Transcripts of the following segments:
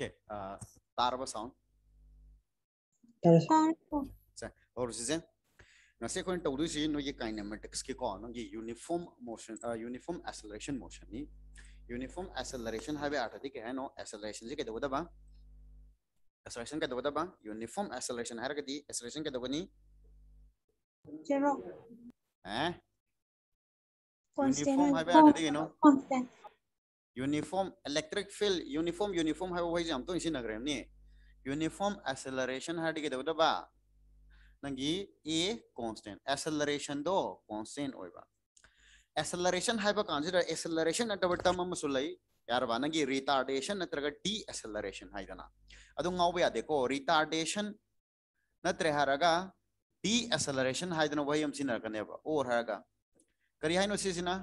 Okay, uh, Taraba sound. और चीजें नसे को टू से नो ये काइनेमेटिक्स के कौन ये uniform motion uniform acceleration motion नी यूनिफॉर्म एक्सेलरेशन हवे आठदी के है नो एक्सेलरेशन जे के दबदा बा एक्सेलरेशन के दबदा बा यूनिफॉर्म एक्सेलरेशन हर के दी एक्सेलरेशन के दबनी चलो हैं uniform uniform electric field uniform uniform है वो भाई हम तो इसी नगर है यूनिफॉर्म एक्सेलरेशन है ठीक है बा नंगी ए कांस्टेंट एक्सेलरेशन दो कांस्टेंट होइबा एक्सेलरेशन है बा कांसिडर एक्सेलरेशन अट बट्टा मम सुलाई यार बा नंगी रिटार्डेशन अत्र का डी एक्सेलरेशन है दना अदु गाव बे देखो रिटार्डेशन नत्र हरगा डी एक्सेलरेशन है दना वही हम सिनर कने बा ओर हरगा करी हाइनो सिसिना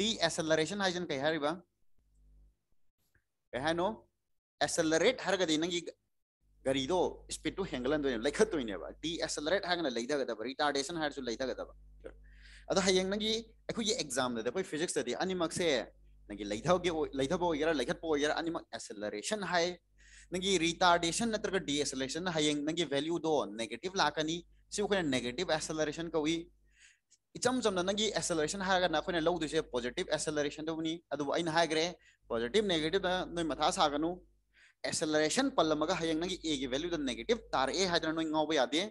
ಡಿಎಸಲರೇಷನ್ ಹಾಯ್ಜನ್ಕೈ ಹರಿವ ಕಹನೋ ಎಸಲರೇಟ್ ಹರಗದೆ ನಂಗಿ ಗರಿದೋ ಸ್ಪೀಡ್ ಟು ಹೆಂಗಲಂದು ಲೈಖತ್ತೋಯ್ನೇವ ಡಿಎಸಲರೇಟ್ ಹಾಗನ ಲೈದಗದವ ರಿಟಾರ್ಡೇಷನ್ ಹಾರ್ಸು ಲೈದಗದವ ಅದು ಹಯಂಗ್ ನಂಗಿ ಅಖುಯಿ ಎಕ್ಸಾಮ್ ದದ ಪೈ ಫಿಸಿಕ್ಸ್ ದದಿ ಅನಿಮಕ್ಸೆ ನಂಗಿ ಲೈದವಗೆ ಲೈದವ ಹೋಗಿರ ಲೈಖತ್ಪ ಹೋಗಿರ ಅನಿಮಕ್ ಎಸಲರೇಷನ್ ಹಾಯ್ ನಂಗಿ ರಿಟಾರ್ಡೇಷನ್ ನತ್ರಗ ಡಿಎಸಲರೇಷನ್ ಹಯಂಗ್ ನಂಗಿ ವ್ಯಾಲ್ಯೂ ದೋ ನೆಗೆಟಿವ್ ಲಾಕನಿ ಸಿವುಕನ ನೆಗೆಟಿವ್ ಎಸಲರೇಷನ್ ಕವಿ इचम चमना नंगी एक्सेलरेशन हागा ना खोने लौ दुसे पॉजिटिव एक्सेलरेशन नेगेटिव नई नोय मथा सागनु एक्सेलरेशन पल्लमगा हय नंगी ए की वैल्यूद नेगेटिव तार ए हादर नोय ngaw ba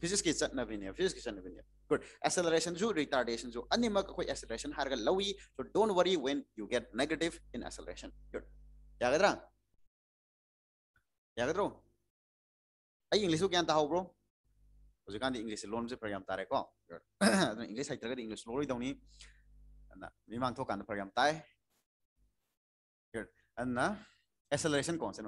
फिजिक्स की चट नबिने फिजिक्स की चट नबिने गुड एक्सेलरेशन जो रिटार्डेशन जो अनिमा अखोय एक्सेलरेशन लौई so don't worry when you get negative in acceleration good यागदरा यागदरो इंग्लिश क्या ताहो Hujikandi English lonze program tare ko. English sai tare English lori dauni. Na mimang tho kan program tai. And na acceleration constant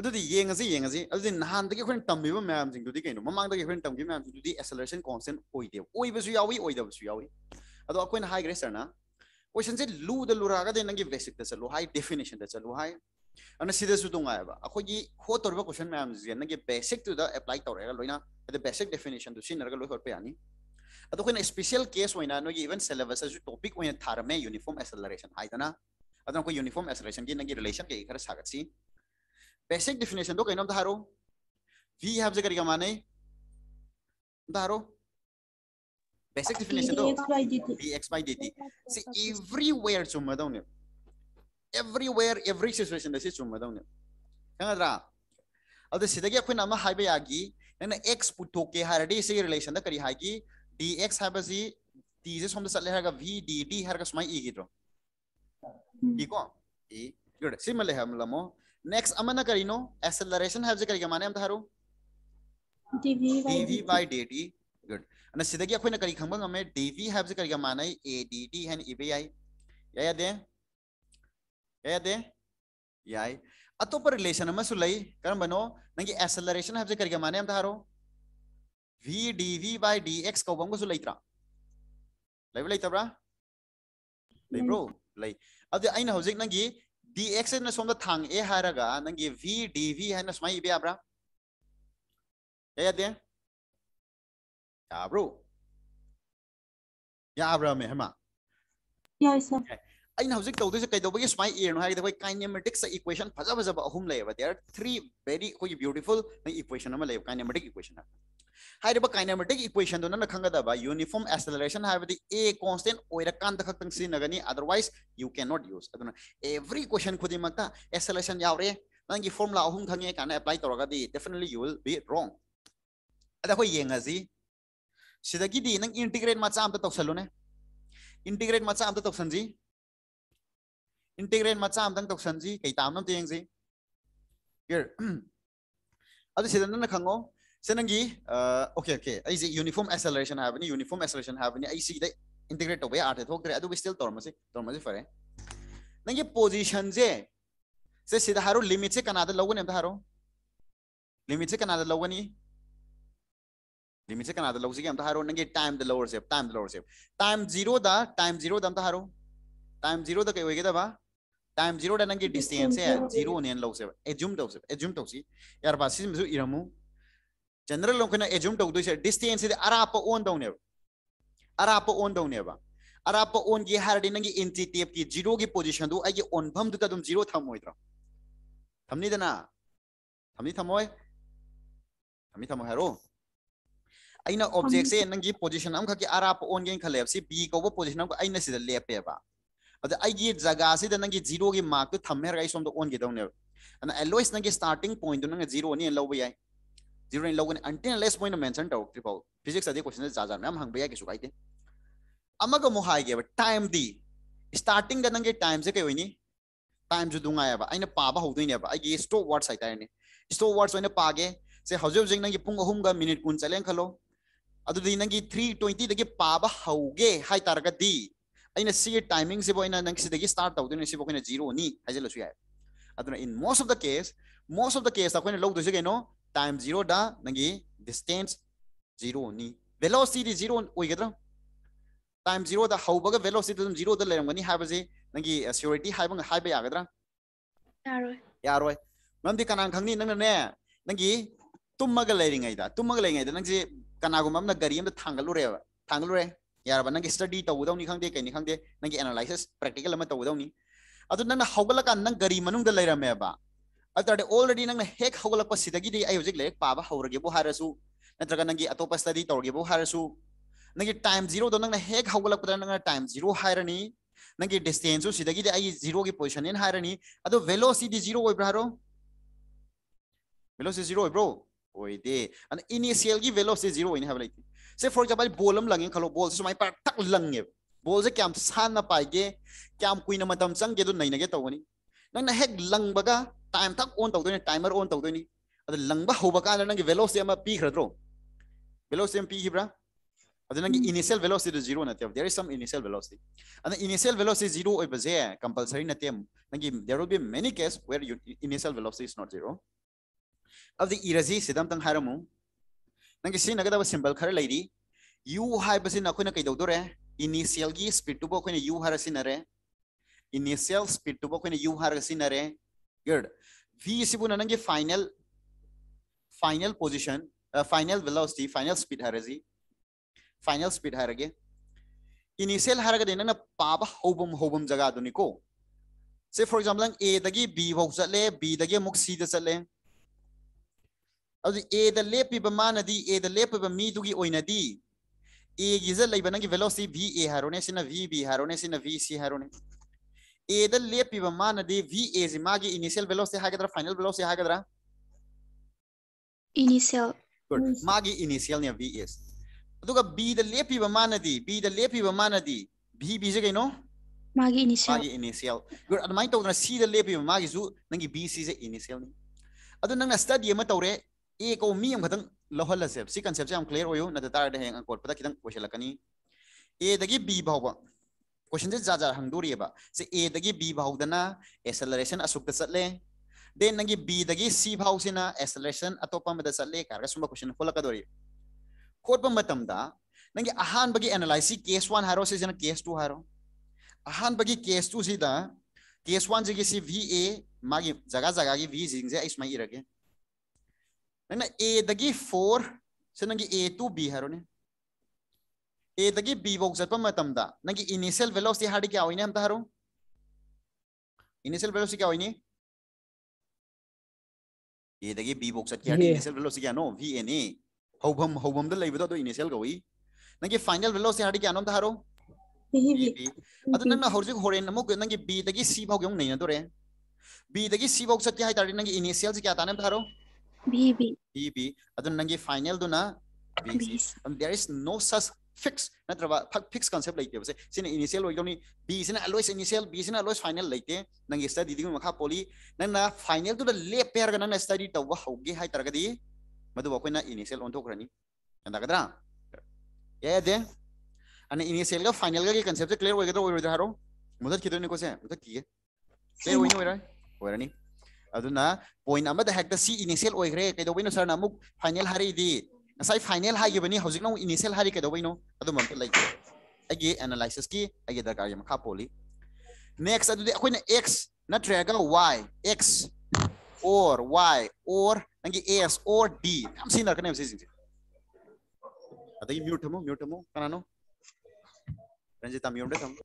कोई टम्बी बन मैं अम्जिंग तो दी कहीं no मम्मा तो क्या हाई डेफिनेशन द हाई अन सिदसु दोंगा अब अखोगी हो तोरबा क्वेश्चन मैम जेन के बेसिक टू द अप्लाई तोरेगा लोइना द बेसिक डेफिनेशन टू सिन रगा लोइ होर पे आनी अदो कोइन स्पेशल केस होइना नोगी इवन सिलेबस अजु टॉपिक होइन थार में यूनिफॉर्म एक्सेलरेशन हाइदना अदन को यूनिफॉर्म एक्सेलरेशन की नगी रिलेशन के खर सागसी बेसिक डेफिनेशन दो कइनो धारो वी हैव जे करिगा माने धारो बेसिक डेफिनेशन दो dx by dt see everywhere chuma daune everywhere every situation this is ne kanga dra de na x ke ha da si chumma dawne kangadra ha सिदगी अखोन हम हाब यागी एक्स पुथोके रिलेशन करी है D x है T से सोम चले वी डी डी e सूम इगीद्रो इको इ गुड सिम next amana kari no acceleration ha acceleration kari ga mane am tharu dv by dt good and sidagi akhoi na kari khamba ga me dv ha have kari ga mane a manai han e ebi ai ya ya de ऐदे याय अतो पर relation हम सुलई करम बनो नंगे acceleration hub करके माने हम थारो v dv dx को बंगो सुलईत्रा लाइव लाइतबरा ले ब्रो लाइ अब जे आइन हौजिक नंगे dx ने सोम थांग ए हारगा नंगे v dv है न समय बे आब्रा ऐदे या ब्रो या ब्रो में हमा यस सर ꯑꯩꯅ ꯍꯧꯖꯤꯛ ꯇꯧꯗꯣꯏꯁꯦ ꯀꯩꯗꯧꯕꯒꯤ ꯁꯨꯃꯥꯏ ꯏꯔꯤꯅꯣ ꯍꯥꯏꯔꯒꯗꯤ ꯑꯩꯈꯣꯏ ꯀꯥꯏꯅꯦꯃꯦꯇꯤꯛꯁ ꯏꯀ꯭ꯋꯦꯁꯟ ꯐꯖ ꯐꯖꯕ ꯑꯍꯨꯝ ꯂꯩꯌꯦꯕ ꯗꯦ ꯑꯥꯔ ꯊ꯭ꯔꯤ ꯚꯦꯔꯤ ꯑꯩꯈꯣꯏꯒꯤ ꯕ꯭ꯌꯨꯇꯤꯐꯨꯜ ꯏꯀ꯭ꯋꯦꯁꯟ ꯑꯃ ꯂꯩꯌꯦꯕ ꯀꯥꯏꯅꯦꯃꯦꯇꯤꯛ ꯏꯀ꯭ꯋꯦꯁꯟ ꯍꯥꯏꯔꯤꯕ ꯀꯥꯏꯅꯦꯃꯦꯇꯤꯛ ꯏꯀ꯭ꯋꯦꯁꯟꯗꯨ ꯅꯪꯅ ꯈꯪꯒꯗꯕ ꯌꯨꯅꯤꯐꯣꯔꯝ ꯑꯦꯛꯁꯦꯂꯔꯦꯁꯟ ꯍꯥꯏꯕꯗꯤ ꯑꯦ ꯀꯣꯟꯁꯇꯦꯟ ꯑꯣꯏꯔꯀꯥꯟꯗ ꯈꯛꯇꯪ ꯁꯤꯖꯤꯟꯅꯒꯅꯤ otherwise you can not use ꯑꯗꯨꯅ ꯑꯦꯚ꯭ꯔꯤ ꯀ꯭ꯋꯦꯁꯟ ꯈꯨꯗꯤꯡꯃꯛꯇ ꯑꯦꯛꯁꯦꯂꯔꯦꯁꯟ ꯌꯥꯎꯔꯦ ꯅꯪꯒꯤ ꯐꯣꯔꯃꯨꯂꯥ ꯑꯍꯨꯝ ꯈꯪꯉꯦ ꯀꯥꯏꯅ ꯑꯦꯄ꯭ꯂꯥꯏ ꯇꯧꯔꯒꯗꯤ ꯗꯦꯐꯤꯅꯦꯠꯂꯤ ꯌꯨ ꯋꯤꯜ ꯕꯤ ꯔꯣꯡ ꯑꯗ ꯑꯩꯈꯣꯏ ꯌꯦꯡꯉꯁꯤ ꯁꯤꯗꯒꯤꯗꯤ ꯅꯪ ꯏꯟꯇꯤꯒ꯭ꯔꯦꯠ ꯃꯆꯥ ꯑꯝꯇ ꯇꯧꯁꯜꯂꯨꯅꯦ ꯏꯟꯇꯤꯒ꯭ꯔꯦꯠ ꯃꯆꯥ ꯑꯝꯇ ꯇꯧꯁꯟꯁꯤ integral macha amdang toksanji kai tam nam teng ji here adu sidan na khango senangi okay okay ai ji uniform acceleration have ni uniform acceleration have ni ai si da integrate tobe arte thok dre adu still tormasi tormasi fare nangi position je se sida haru limit se kanada logone amda haru limit se kanada logani limit se kanada logsi ke amda haru nangi time the lower shape time the lower shape time zero da time zero da amda haru time zero da kai hoigeda ba time ꯗ ꯅꯪꯒꯤ distance zero ꯑꯣꯅꯦꯅ ꯂꯧꯁꯦꯕ ꯑꯦꯖꯨꯝ ꯇꯧꯁꯦ ꯑꯦꯖꯨꯝ ꯇꯧꯁꯤ ꯌꯥꯔꯕ ꯁꯤꯃꯁꯨ ꯏꯔꯝꯃꯨ general ꯑꯩꯈꯣꯏꯅ ꯑꯦꯖꯨꯝ ना ꯗꯤꯁꯇꯦꯟꯁꯁꯤꯗꯤ ꯑꯔꯥꯞꯄ दो ꯇꯧꯅꯦꯕ डिस्टेंस है अरे आप ओन की हारदी नंगी इंची टेप की जीरो की पोजीशन दो आई ओनफम दुता तुम जीरो थम होइद्रा थमनी दना हेरो ऑब्जेक्ट से नंगी पोजीशन हम खकी अराप ओन गेन खलेब सी बी को वो पोजीशन को आइना सिदा लेपेबा अद जगह से नंगी जीरो की मार्क तो थमे हर सोम ओनगेदने एलोस नंगी स्टार्टिंग पॉइंट नंग जीरो ने लब जाए जीरो ने लगने अंटेन एलोस मोइन मेंशन तौर फाउ फिजिक्स अदे क्वेश्चन जा जा मैम हंग या किसु टाइम दी स्टार्टिंग नंगे टाइम से कई टाइम से दुंगायब अन पाब हौदनेब आई स्टॉप वर्ड्स हाइटारने स्टॉप वर्ड्स होने पागे से हजे हजे नंगी पुंग अहुम मिनट कुल चलें खलो अगर थ्री ट्वेंटी दगे पाब हौगे हाइटारगदी ꯑꯩꯅ ꯁꯤꯒꯤ ꯇꯥꯏꯃꯤꯡꯁꯤꯕꯨ ꯑꯩꯅ ꯅꯪ ꯁꯤꯗꯒꯤ ꯁ꯭ꯇꯥꯔꯠ ꯇꯧꯗꯣꯏꯅꯤ ꯁꯤꯕꯨ ꯑꯩꯈꯣꯏꯅ ꯖꯤꯔꯣꯅꯤ ꯍꯥꯏꯖꯤꯜꯂꯁꯨ ꯌꯥꯏ ꯑꯗꯨꯅ in most of the case most of the ꯀꯦꯁꯇ ꯑꯩꯈꯣꯏꯅ ꯂꯧꯗꯣꯏꯁꯤ ꯀꯩꯅꯣ ꯇꯥꯏꯝ ꯖꯤꯔꯣꯗ ꯅꯪꯒꯤ ꯗꯤꯁꯇꯦꯟꯁ ꯖꯤꯔꯣꯅꯤ ꯚꯦꯂꯣꯁꯤꯇꯤꯗꯤ ꯖꯤꯔꯣ ꯑꯣꯏꯒꯗ꯭ꯔꯥ ꯇꯥꯏꯝ ꯖꯤꯔꯣꯗ ꯍꯧꯕꯒ ꯚꯦꯂꯣꯁꯤꯇꯤ ꯑꯗꯨꯝ ꯖꯤꯔꯣꯗ ꯂꯩꯔꯝꯒꯅꯤ ꯍꯥꯏꯕꯁꯤ ꯅꯪꯒꯤ ꯁꯤꯌꯣꯔꯤꯇꯤ ꯍꯥꯏꯕ ꯍꯥꯏꯕ ꯌꯥꯒꯗ꯭ꯔꯥ ꯌꯥꯔꯣꯏ ꯌꯥꯔꯣꯏ ꯃꯔꯝꯗꯤ ꯀꯅꯥꯅ ꯈꯪꯅꯤ ꯅꯪꯅꯅꯦ ꯅꯪꯒꯤ ꯇꯨꯝꯃꯒ ꯂꯩꯔꯤꯉꯩꯗ ꯇꯨꯝꯃꯒ ꯂꯩꯔꯤꯉꯩꯗ ꯅꯪꯁꯦ ꯀꯅꯥꯒꯨꯝꯕ ꯑꯃꯅ ꯒꯥꯔꯤ ꯑꯃꯗ ꯊꯥꯡꯒꯠꯂꯨꯔꯦꯕ ꯊꯥꯡꯒꯠꯂꯨꯔꯦ नटडी तौदी खादे कहीं खादे नगे एनालाइसिस प्रैक्टिकल तौदी अगल गरी मनुद्ध लेरमेब अतरदे ऑलरेडी नेक हल्पे लेक पाब हौरगेबू नग नी अटोप स्टडी तौरगेबू नगे टाइम जीरोद नेक हल्पद टाइम जीरो नगे डिस्टेंसूदे जीरो की पोजिशन है velocity zero velocity zero initial की वेलोसी जीरो से फॉर एग्जाम्पल बोल लंगे खलो बोल से सुमाई पर तक लंगे बोल से क्या सान पाए क्या कुन मतम चंगे तो नई नगे तौनी नंग हेक लंगबगा टाइम तक ओन तौद टाइमर ओन तौदनी अद लंगब होबका नंगे वेलोसिटी अम पीखरद्रो वेलोसिटी अम पीखिब्रा अद नंगे इनिशियल वेलोसिटी जीरो नते there is some initial velocity इनसेल इनिशियल वेलोसिटी जीरो ओइबजे कंपलसरी नते नंगे there will be many case where where initial से इज नॉट जीरो अब इरजी सिदम तंग हारमु नंगे सी नगदा सिंबल खर लेरी यू हाय बसी ना कई दो दोरे इनिशियल की स्पीड टू बो यू हर सी नरे initial speed to be u हर सी नरे गुड वी सी नंगे final final position final velocity final speed हर जी फाइनल स्पीड हर गे इनिशियल हर गदे नंगे पाब होबम होबम जगह दुनी को से फॉर एग्जांपल ए दगी बी हो चले b दगी मुक c द चले ꯑꯗꯨ ꯑꯦꯗ ꯂꯦꯞꯄꯤꯕ ꯃꯥꯅꯗꯤ एगीज वेलोसिटी वी ए हारोने सिना वी बी हारोने सिना वी सी हारोने ए द लेपिब वी ए जी मागी इनिशियल वेलोसिटी हागदरा फाइनल वेलोसिटी हागदरा इनिशियल गुड मागी इनिशियल ने वी एस अदुगा बी द लेपिब मान बी द लेपिब मान बी बी जे कइनो मागी इनिशियल मागी इनिशियल गुड अदमाइ तोदना सी द लेपिब मागी जु नंगी बी सी जे इनिशियल ने अदु नंगना स्टडी एमा तौरे ए को मी हम खतंग लहल से सी कंसेप्ट हम क्लियर होयो न तार दे हेंग कोट पता किदंग क्वेश्चन लकनी ए दगी बी भाव क्वेश्चन से जा जा बा से ए दगी बी भाव दना एक्सेलरेशन असुक द सले देन नगी बी दगी सी भाव से ना एक्सेलरेशन अतोप म द सले कार सुम क्वेश्चन फल कदोरी कोट प मतम दा नगी आहान बगी एनालिसिस केस 1 हारो से जना केस 2 हारो आहान बगी केस 2 सीधा केस 1 जगी सी वी ए मागी जगह जगह की वी जिंग से इसमें ही रखे ना एदगी फोर से नंगी ए टू बी है रोने एदगी बी बॉक्स जब पम तम दा नंगी इनिशियल वेलोसिटी हार्डी क्या होइने हम ता हरों इनिशियल वेलोसिटी क्या होइने ये देखिए बी बॉक्स जब क्या इनिशियल वेलोसिटी क्या नो वी एन ए हो बम हो बम दल लाइव तो तो इनिशियल का हुई नंगी फाइनल वेलोसिटी हार्डी क्या नो ता हरों अतः नंगी बी देखिए सी बी देखिए सी बॉक्स जब क्या है तारी नंगी इनिशियल से क्या ताने ता हरों BB. BB. Adun nangi final do na BC. And there is no such fix. Natraba fix concept like this. Sin initial way only B is na always initial B is na always final like this. Nangi study di ko poly. Nang na final do the le pair ganan study tawa haugi hai taragadi. Madu wakoi na initial on to krani. Anda kadra. Yeah, then. And initial का final का ये concept से clear हो गया तो वो इधर हारो मदद किधर निकोसे मदद किए clear हो ही नहीं हो रहा है हो रहा नहीं अदुना पॉइंट हेक्ट सी इनिशियल ओइग्रे सर नमुक फाइनल हारी दी नसाई फाइनल हागिबनी हौजिक नौ इनिशियल हारी केदोबिनो अदुम अमत लाइक अगे की अगे पोली यम खापोली नेक्स्ट अदुदे अखोइन x नट्रेगा y x or y or नंगी s or d हम सीन रखने से सिंग अदई म्यूट हमो म्यूट हमो कनानो रंजिता म्यूट हम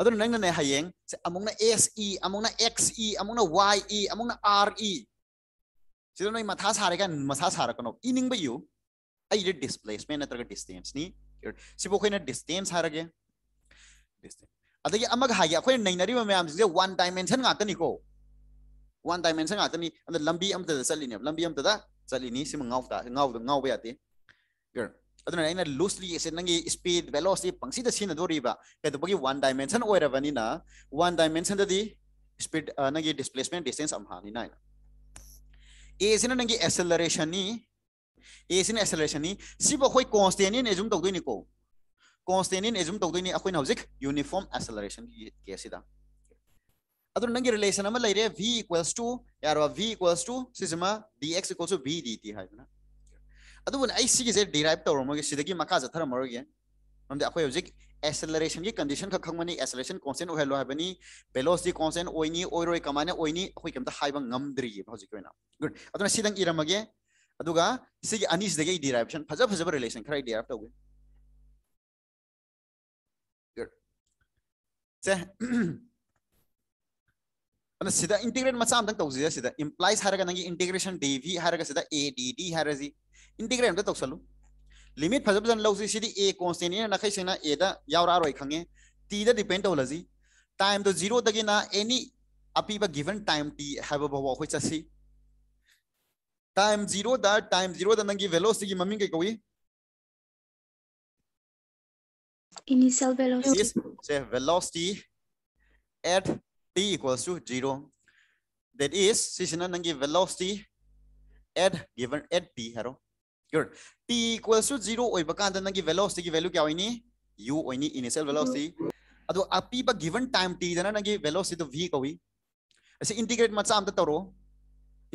अदन नंग ने हयेंग से अमुंग ना SE अमुंग ना XE अमुंग ना YE अमुंग ना RE सिदो नोई मथा सारे का मथा सारा कनो इनिंग यू आई रे डिस्प्लेसमेंट नत्र डिस्टेंस नी सिबो खोइन डिस्टेंस हारगे डिस्टेंस अदगे अमग हागे अखोइ नैनरी म म्याम जे वन डाइमेंशन गात नि को वन डाइमेंशन गात नि अन लंबी अमत चलिने लंबी अमत दा चलिनी सिम ngaव दा ngaव ngaw ba yate ꯑꯗꯨꯅ ꯑꯩꯅ ꯂꯨꯁꯂꯤ ꯑꯁꯤ ꯅꯪꯒꯤ ꯁ꯭ꯄꯤꯗ ꯚꯦꯂꯣꯁꯤꯇꯤ ꯄꯪꯁꯤꯗ ꯁꯤꯖꯤꯟꯅꯗꯣꯔꯤꯕ ꯀꯩꯗꯧꯕꯒꯤ ꯋꯥꯟ ꯗꯥꯏꯃꯦꯟꯁꯟ ꯑꯣꯏꯔꯕꯅꯤꯅ ꯋꯥꯟ ꯗꯥꯏꯃꯦꯟꯁꯟꯗꯗꯤ ꯁ꯭ꯄꯤꯗ ꯅꯪꯒꯤ ꯗꯤꯁꯄ꯭ꯂꯦꯁꯃꯦꯟ ꯗꯤꯁꯇꯦꯟꯁ ꯑꯃꯍꯥꯅꯤꯅ ए सिना नंगी एक्सेलरेशन नी ए सिना एक्सेलरेशन नी सिब अखोय कांस्टेंट इन एज्यूम तौदोय निको कांस्टेंट इन एज्यूम तौदोय नि अखोय नौजिक यूनिफॉर्म एक्सेलरेशन केसिदा अदर नंगी रिलेशन अमा लेरे v इक्वल्स टू यार v इक्वल्स टू सिजमा dx equals to v dt हाइना डिराइव तौर मोदी मा जथर मोरगे अखोजी एसलरेशन की कंडीशन खाने एसलरेशन कॉन्सेंट उल्लो है बेलोजी कॉन्सेंट ओनी कमानी अखोमें गुड अद इमगे अनीसदिराइबेशन फज फ रिलेशन खर डिराइव तौगे इंटीग्रेट मचा तौजीद इम्प्लाइस इंटीग्रेशन डी भी ए डी डी इंटीग्रेट हमें तौसलू लिमिट फजब जन लौसी ए कॉन्स्टेंट ने नई सेना ए दा यावरा रोय टी डिपेंड टाइम तो जीरो एनी अपीब गिवन टाइम टी है बवा होय टाइम जीरो टाइम जीरो दा की मम कई कोई initial velocity yes say velocity at t equals to Good. T equals to zero होइबा का अंदर नंगी velocity की value क्या होइनी? U होइनी initial velocity. अतो अपी बा given time t दना नंगी velocity तो v का हुई. ऐसे integrate मत साम तरो.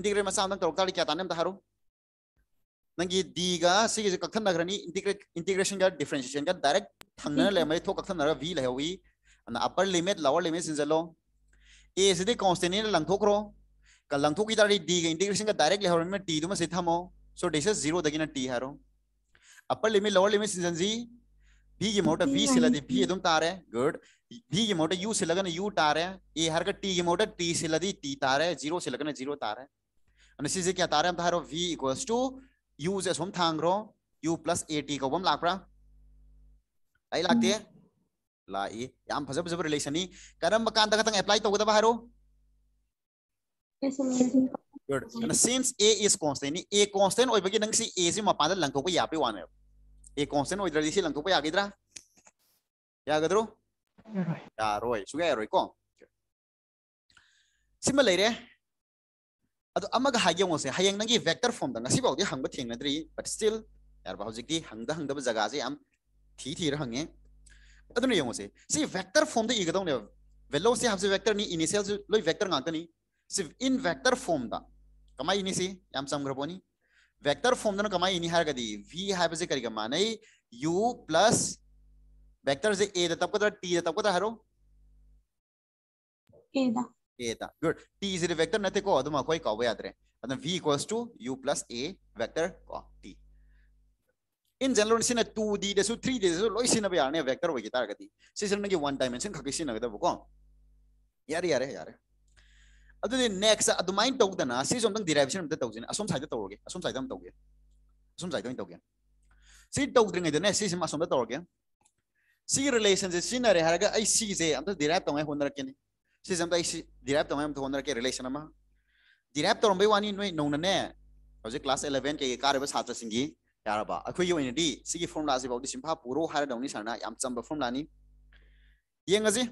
Integrate मत साम तरो तारी क्या ताने मत हरो. नंगी d का सी के कथन नगर नहीं integrate integration का differentiation का direct थंगने ले मेरे तो कथन नगर v ले हुई. ना upper limit lower limit सिंजलो. A से दे constant ने लंथोकरो. का लंथोकी तारी d का integration का direct ले हरो में t दुम से थमो. So this is 0 dagina t haro. Upper limit, lower limit season z. B की मोटा B से लदी B एकदम तार है गुड B की मोटा U से लगन U तार है A हर का T की मोटा T से लदी T तार है जीरो से लगन जीरो तार है અને સી જે ક્યાં તારે એમ ધારો v ઇક્વલ્સ ટુ u જે સોમ થાંગરો u પ્લસ at કો બમ લાકરા આઈ લાગતે લાઈ યામ ફજબ જબર રિલેશન ની કરમ કાંત તક તંગ એપ્લાય તો ગદા હારો good and since a is constant ni a constant oi bagi nang si a si mapan da langko ya pe wan a constant oi dali si langko ya gidra ya gadru ya roi suga roi ko sima leire adu amaga hayang ose hayang nang gi vector form da ngasi baudi hangba thing na dri but still yar ba hojik di hangda hangda ba jaga se am thi thi ra hange adu ne yong ose si vector form da igadong ne velocity have vector ni initial loi vector ngak ni सिर्फ इन vector form दा कमाई नहीं सी याम समग्र pony vector form दा कमाई नहीं हर गदी we hypothesis करी का माने u प्लस वेक्टर से ए दा तब को दा तो टी दा तब को तो दा हरो ए दा ए दा good t is the vector नते को अदमा कोई कबो याद रे अन मतलब v equals to u plus a vector को टी इन जनरल सिने 2d देसु 3d देसु लोई सिने बे आने वेक्टर होगी तार गदी सिसन ने की वन डायमेंशन खकी सिने गदा बको यार यार यार अदुदे नेक्स्ट अदुमाइन तौदना सिसो अमतंग डिराइवेशन अमते तौजिन असोम साइड तौरगे असोम साइड अम तौगे असोम साइड अम तौगे सि तौद्रिंगे दने सिसम असोम द तौरगे सि रिलेशन से सिनरे हरगा आई सि जे अमते डिराइव तौमे होनरकेनि सिसम दा सि डिराइव तौमे अमते होनरके रिलेशन अमा डिराइव तौरमे वानी नोय नौनने हजे क्लास 11 के कारबा छात्र सिंगी यारबा अखुय ओइनदी सिगी फॉर्मुला से बाउदि सिम्फा पुरो हारदौनि सरना याम चंबा formula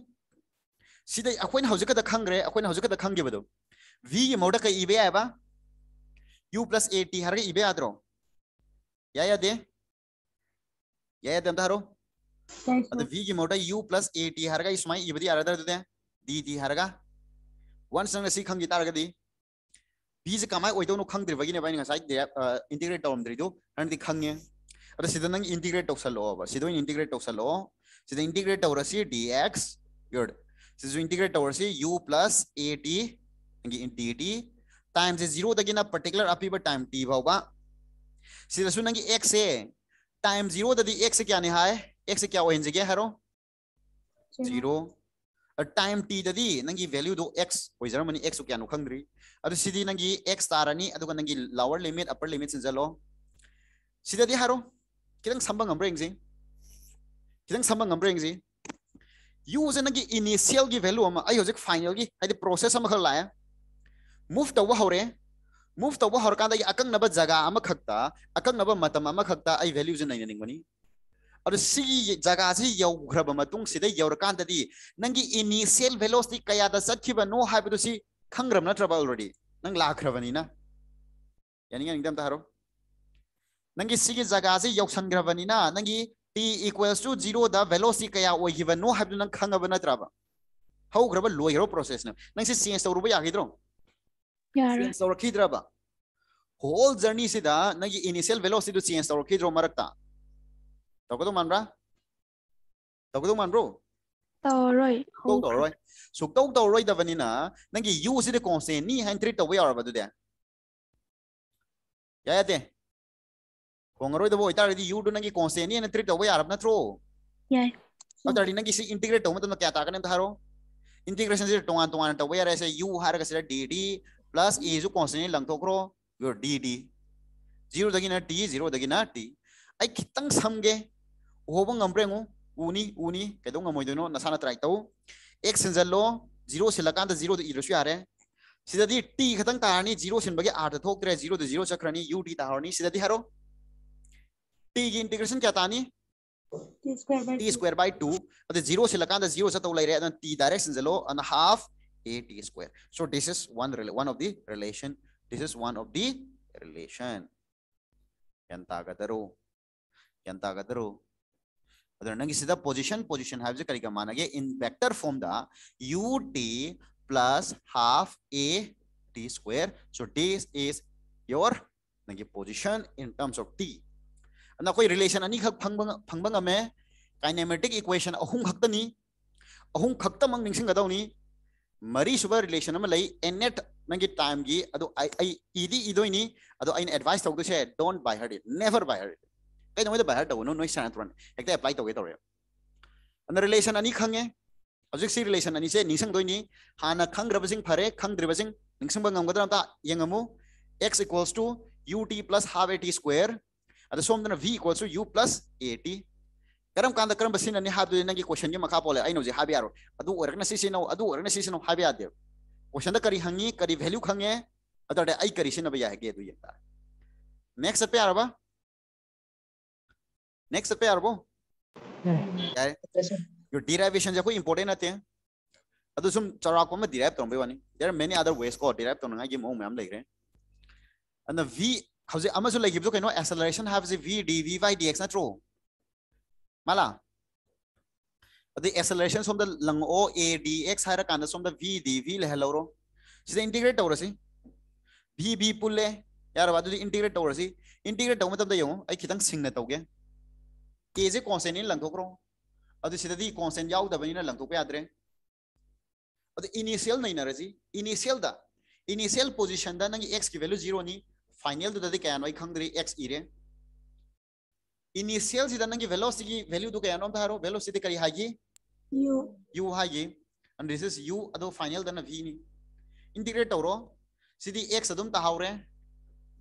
Sida akuin hau zikata kangre akuin hau zikata kangge bodo. V ge moda ka ibe aiba. U plus A T harre ibe adro. Ya ya de. Ya ya de amta haro. अत u plus हर का इसमें ये बताइए आराधन देते हैं d हर का one संग ऐसी खंग गिटार का दी b से कमाए वही तो उन्होंने खंग दे वही ने भाई साइड दे इंटीग्रेट टॉम दे दो रण दी खंग है अत नंग इंटीग्रेट टॉक्सल लो अब सीधा इंटीग्रेट टॉक्सल लो सीधा इंटीग्रेट टॉक्सल सी dx गुड सो इंटीग्रेट से u plus a t d t time से जीरो पर्टिकुलर अपीब टाइम टी भाव से नंगी एक्स है टाइम जीरो एक्स क्या निहा एक से क्या ओहजे हेरो जीरो टाइम टी दी नंगी वैल्यू दो एक्स हो जा रही एक्स क्या खरी नंगी एक्स तारनी नंगी लोअर लिमिट अपर लिमिट सिंजलो सिद्धि हारो किदंग संब गम्रेजी किदंग संब गम्रेजी यूजनगि इनीसियल वेलू अमजिक फाइनल की प्रोसेस लाए मूव तब हो रे मूव तब हर कानी अकंब जगह अकंब वेल्यूज नई अब जगह से यौग्रबरकानी नंग इनीसियल वेलोस क्या चतबनो है खंग्रम ऑलरेडी नंग लाख्रबनी ना यानी हर नंगी जगह से यौसनग्रबनी नंगी t equals to zero the velocity kaya o oigiba no have nang khangaba na traba grab graba loyero process na nang si se change tawruba yagidro yar change tawra ba whole journey si da nagi initial velocity to change tawra khidro marakta man bro tawko roi tawroi tawko roi so tawko roi da vanina nagi u se de constant ni trip han treat tawba ba du de ya ya de ꯍꯣꯡꯉꯔꯣꯏꯗꯕ ꯑꯣꯏꯇꯥꯔꯗꯤ ꯌꯨꯗꯨ ꯅꯪꯒꯤ ꯀꯣꯟꯁꯇꯦꯟꯅꯤ ꯑꯅ treat ꯇꯧꯕ ꯌꯥꯔꯕ ꯅꯠꯇ꯭ꯔꯣ ꯌꯥꯏ ꯑꯗꯨꯗꯤ ꯅꯪꯒꯤ ꯁꯤ integrate ꯇꯧꯕ ꯃꯇꯝꯗ ꯀꯌꯥ ꯇꯥꯒꯅꯤ ꯑꯝꯇ ꯍꯥꯏꯔꯣ ꯏꯟꯇꯤꯒ꯭ꯔꯦꯁꯟꯁꯦ ꯇꯣꯉꯥꯟ ꯇꯣꯉꯥꯟꯅ ꯇꯧꯕ ꯌꯥꯔꯦ ꯁꯦ ꯌꯨ ꯍꯥꯏꯔꯒ ꯁꯤꯗ ꯗꯤ ꯗꯤ ꯄ꯭ꯂꯁ ꯑꯦꯁꯨ ꯀꯣꯟꯁꯇꯦꯟꯅꯤ ꯂꯪꯊꯣꯛꯈ꯭ꯔꯣ ꯌꯣꯔ ꯗꯤ ꯗꯤ ꯖꯤꯔꯣꯗꯒꯤꯅ ꯇꯤ ꯖꯤꯔꯣꯗꯒꯤꯅ ꯇꯤ ꯑꯩ ꯈꯤꯇꯪ ꯁꯝꯒꯦ ꯎꯍꯧꯕ ꯉꯝꯕ꯭ꯔꯦ ꯉꯨ uni uni kedo ngamoidono nasana try tau x sinjallo zero silakan da zero da idrasu yare sidadi t khatang tarani zero sin bagi art thokre zero da zero chakrani ut tarani sidadi haro t की integration क्या था t square by two अरे zero से लगाना zero से तो उलाइ रहे अन t direction जलो अन half A T square so this is one रिले one of the relation this is one of the relation यंता कदरो यंता कदरो अदर नंगी सीधा पोजीशन पोजीशन हैव जो करीका माना गया इन वेक्टर फॉर्म दा u T plus half A T square so this is your नंगी position in terms of t नकोई रिलेशन अनी खक फंग फंग बंग में काइनेमेटिक इक्वेशन अहुं खकत नी अहुं खकत मरी सूब रिलेशन में लई एनेट नंगी टाइम गी अदो आई आई इदी एडवाइस तो गुसे don't by heart it never by heart कई नमे तो बाय हर्ट नो नो इस चैनल एक तो अप्लाई तो गे रिलेशन अनी खंगे अजिक सी रिलेशन अनी से निंसिंग हाँ हाना फरे खंग द्रिबसिंग निंसिंग x equals to u T plus half A T square अद सोमदन v equals to a t at करम कांद करम बसिन ने क्वेश्चन के मखा पोले आई नो जे अदु ओरगना सिसि नो अदु ओरगना सिसि नो क्वेश्चन द करी हंगी करी वैल्यू खंगे अदर आई करी सिन बया हेगे दु यता नेक्स्ट पे आरबा नेक्स्ट पे आरबो यार यो डेरिवेशन जको इंपोर्टेंट आते हैं अदु सुम चौराक में डिराइव तों बेवानी there are many other ways को डिराइव तों नंगा ये मो मैम लेग रहे and ꯍꯧꯖꯤꯛ ꯑꯃꯁꯨ ꯂꯩꯈꯤꯕꯗꯣ ꯀꯩꯅꯣ ꯑꯦꯛꯁꯂꯔꯦꯁꯟ ꯍꯥꯏꯕꯁꯤ v d v by d x ꯅꯠꯇ꯭ꯔꯣ ꯃꯥꯂꯥ ꯑꯗꯩ ꯑꯦꯛꯁꯂꯔꯦꯁꯟ ꯁꯣꯝꯗ ꯂꯪꯉꯛꯑꯣ ꯑꯦ ꯗꯤ ꯑꯦꯛꯁ ꯍꯥꯏꯔꯀꯥꯟꯗ ꯁꯣꯝꯗ ꯚꯤ ꯗꯤ ꯚꯤ ꯂꯩꯍꯜꯂꯧꯔꯣ ꯁꯤꯗ ꯏꯟꯇꯤꯒ꯭ꯔꯦꯠ ꯇꯧꯔꯁꯤ ꯚꯤ ꯚꯤ ꯄꯨꯜꯂꯦ ꯌꯥꯔꯕ ꯑꯗꯨꯗꯤ ꯏꯟꯇꯤꯒ꯭ꯔꯦꯠ ꯇꯧꯔꯁꯤ ꯏꯟꯇꯤꯒ꯭ꯔꯦꯠ ꯇꯧꯕ ꯃꯇꯝꯗ ꯌꯦꯡꯉꯣ ꯑꯩ ꯈꯤꯇꯪ ꯁꯤꯡꯅ ꯇꯧꯒꯦ ꯑꯦꯁꯦ ꯀꯣꯟꯁꯇꯦꯟꯅꯤ ꯂꯪꯊꯣꯛꯈ꯭ꯔꯣ ꯑꯗꯨ ꯁꯤꯗꯗꯤ ꯀꯣꯟꯁꯇꯦꯟ ꯌꯥꯎꯗꯕꯅꯤꯅ ꯂꯪꯊꯣꯛꯄ ꯌꯥꯗ꯭ꯔꯦ ꯑꯗꯨ ꯏꯅꯤꯁꯤꯌꯦꯜ ꯅꯩꯅꯔꯁꯤ ꯏꯅꯤꯁꯤꯌꯦꯜꯗ ꯏꯅꯤꯁꯤꯌꯦꯜ ꯄꯣꯖꯤꯁꯟꯗ ꯅꯪꯒꯤ ꯑꯦꯛꯁꯀꯤ ꯚꯦꯂꯨ ꯖꯤꯔꯣꯅꯤ फाइनल तो क्या नो एक्स इरे इनिशियल से वेलोसिटी की वैल्यू तो क्या नो धारो वेलोसिटी करी हागी यू u हागी and this is u अदो फाइनल दन v इंटीग्रेट तोरो सिदी एक्स अदम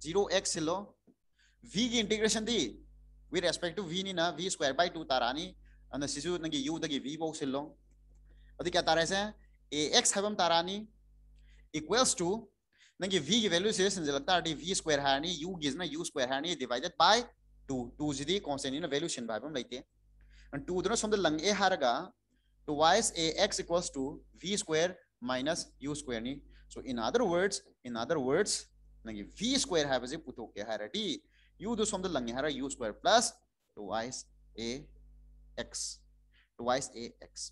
जीरो एक्स लो वी की इंटीग्रेशन दी with रेस्पेक्ट to वी नी ना वी स्क्वायर बाय टू तारानी and यू नंगी u दगी बो सिलो अदि क्या तारे ए एक्स हबम तारानी इक्वल्स टू नंगे v की वैल्यू से संजलता आटी v स्क्वायर है नी u गिज ना u स्क्वायर है नी डिवाइडेड बाय 2 2 जदी कांस्टेंट इन वैल्यू शिन भाई हम लेते एंड 2 दोनों सम द लंग ए हारगा twice a x equals to v square minus u square नी so in other words in other words नंगे वी स्क्वायर है बजे पुतो के है रेडी यू दो सम द लंग हारा u square plus twice a x twice a x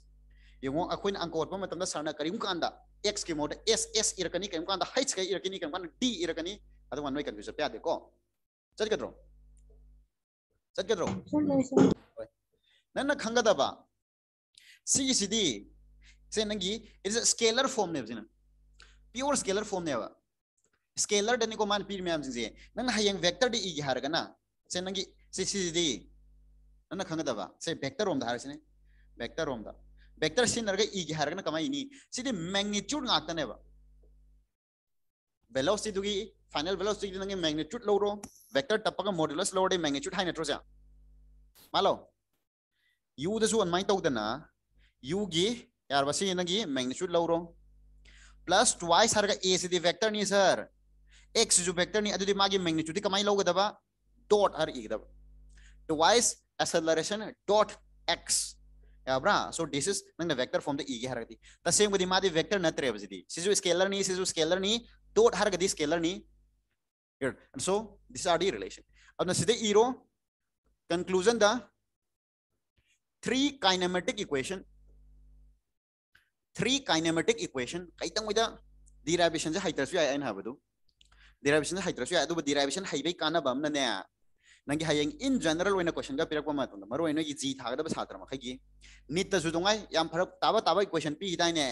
ये वो अखोइन अंकोर पर मतलब सरना करियु कांदा एक्स के मोड एस एस इरकनी के मुकान हाइच के इरकनी के मुकान डी इरकनी अदो वन वे कंफ्यूजन पे आ देखो चल के दरो चल के दरो नन खंगदबा सी जी सीडी से नंगी इज स्केलर फॉर्म ने बिना प्योर स्केलर फॉर्म ने स्केलर दनि को मान पीर मैम जिंजे नन हयंग वेक्टर डी इ हारगना से नंगी सी सी डी नन खंगदबा से वेक्टर ओम धारसने वेक्टर ओम दा vector sinarga e gi haragna kama ini sidi magnitude ngakane ba velocity dugi final velocity nange magnitude low ro vector tapaga modulus low de magnitude high natro ja malo u da su on mai tawdana u gi yar basi nangi magnitude low ro plus twice harga a sidi vector ni sir x जो vector नहीं अदुदी मागी magnitude कमाई लोगदबा dot हर इगदबा twice acceleration dot x Abra. So this is the vector from the E haragdi. The same with the vector natre abzidi. Sizu scalar ni, sizu scalar ni, dot haragdi scalar ni. Here. And so this are the relation. Abna sida ero. Conclusion the three kinematic equation. Three kinematic equation. Kaitang with the derivation the high tersu I have to. Derivation the high tersu I derivation high bay kana bam na ನಂಗೆ ಹ್ಯಾಂಗ್ in general ಒಯ್ನ ಕ್ವಶನ್ಗ ಪಿರಕ್ಪ ಮಾತುಂದ ಮರು ಒಯ್ನ ಈ G ಥಾಗದಬ ಸಾತ್ರ ಮಖಗಿ ನಿತ್ತಸು ದುಂಗೈ yam ಫರಕ್ ತಾವ ತಾವ question P ಹಿದಾಯ್ನೆ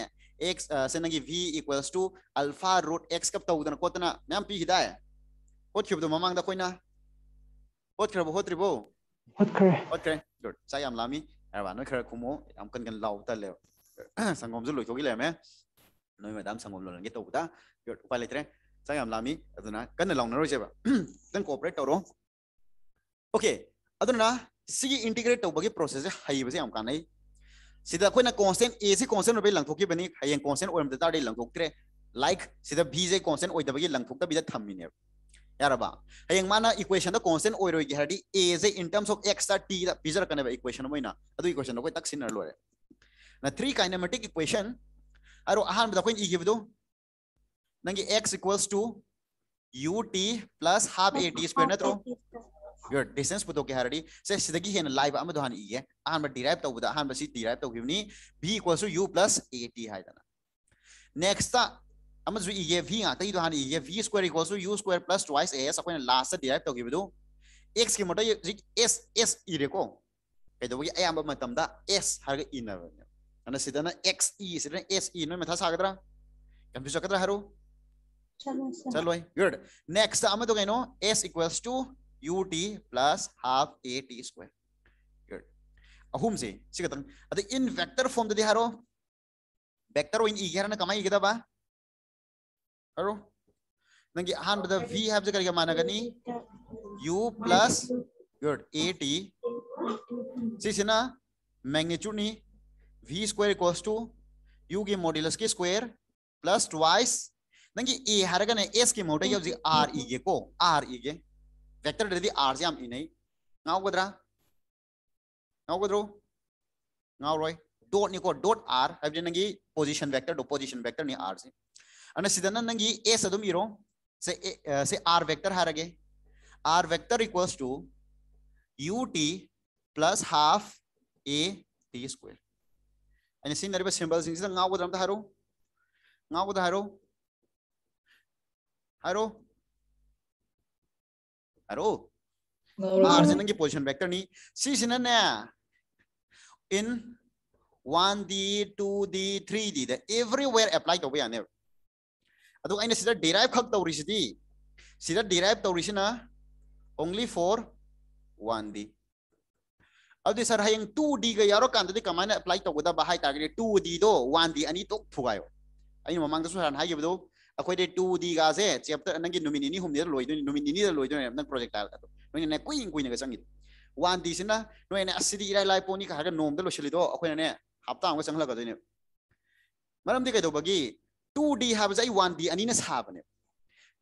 x ಸೆ ನಂಗೆ v equals to alpha root x ಕಪ್ ತೌದನ ಕೋತನ ಮ್ಯಾಮ್ ಪಿ ಹಿದಾಯ್ ಹೋತ್ಕಿಬ್ದು ಮಮಾಂಗ್ದ ಕೊಯ್ನ ಹೋತ್ಕ್ರಬ ಹೋತ್ರಿಬೋ ಹೋತ್ಕ್ರೆ ಹೋತ್ಕ್ರೆ ಗುಡ್ ಸಾ ಯಾಮ್ ಲಾಮಿ ಅರವಾ ನೋಯ್ ಖರ ಕುಮೋ ಯಾಮ್ ಕನ್ ಕನ್ ಲಾವ್ ತಲ್ಲೆ ಸಂಗಮ್ಜು ಲೋಯ್ಕೋಗಿ ಲೇಮೆ ನೋಯ್ ಮದಾಮ್ ಸಂಗಮ್ ಲೋನಗೆ ತೌಬುದ ಗುಡ್ ಉಪಾಯ ಲೈತ್ರೆ ಸಾ ಯಾಮ್ ಲಾಮಿ ಅದನ್ನ ಕನ್ನ ಲೌನರೋಜೆಬ ತನ್ ಕೋಪರೇಟ್ ತೌರೋ ओके इंटीग्रेट तब की प्रोसेस हईबे हम कान कॉन्स्टेंट ए से कॉन्स्टेंट होबे लंथोखिबनी हयें कॉन्स्टेंट ओरम तारदे लंथोखत्रे लाइक सिद बी से कॉन्स्टेंट ओइदबगी लंथोखतबिदा थम्मिने यारबा हयें माना इक्वेशन द कॉन्स्टेंट ओइरोइगी हरदि ए से इन टर्म्स ऑफ एक्स दा टी दा पिजरकनेबा इक्वेशन मोइना अदु इक्वेशन को तक सिनर लोरे ना थ्री काइनेमेटिक इक्वेशन अरो अहान बदा कोइन इगिबदो नंगे x equals to u T plus half A T square नत्रो your distance putoke haradi se sidagi hen live amadu han iye ahan ba derive tawda ahan ba si derive tawgibni b equals to u plus at haidana next ta amaju iye v ngakta ido han iye v square equals to u square plus twice as akoina last derive tawgibidu x ki mota s s ire ko kedogi ayamba matamda s harga inava ana sidana x e sidana s e no matha sagadra confuse sakadra haru चलो good next अमदो गनो s equals to ut plus half a t square. Good. Ahum si, sikatan. Ati in vector form tadi haro. Vector in igira na kamay igita ba? Haro. Nangi hand the v have the kariga mana gani. U plus good at. Si sina magnitude ni v square equals to u modulus के modulus के square plus twice नंगी A हरगने एस के मोटे ये आर ko r e ई vector dadi r se am inai ngau godra ngau godro ngau roi dot ni ko dot r habje nangi position vector do position vector ni r se ana sidana nangi s adum iro se se r vector harage r vector equals to ut plus half a t square ana sin nariba symbols sing se ngau godra am ta haro ngau godra haro haro 알로 마르스는 게 포지션 벡터니 시시는네 in 1D 2D 3D the everywhere apply tawbe ane adu aina sida derive khak tawri sidi sida derive tawri sina only for 1D अब sir हयें 2D ग यारो कांददि कमाइन apply तगदा बहाई target 2D दो 1D अनि तोक फुगायो अनि ममांग दसु हन हाइबदो अखोदे टू दी गासे चैप्टर नंगे नोमिनी नि हुमने लोय दोनि नोमिनी नंग प्रोजेक्ट आ तो ने कोइ वन दी सिना नोइ ने असि इराई लाइ पोनी का नोम द लोशलि दो ने हप्ता अंग संगला गदोनि मरम दी कदो बगी 2d हाब दी 1d अनि ने साबने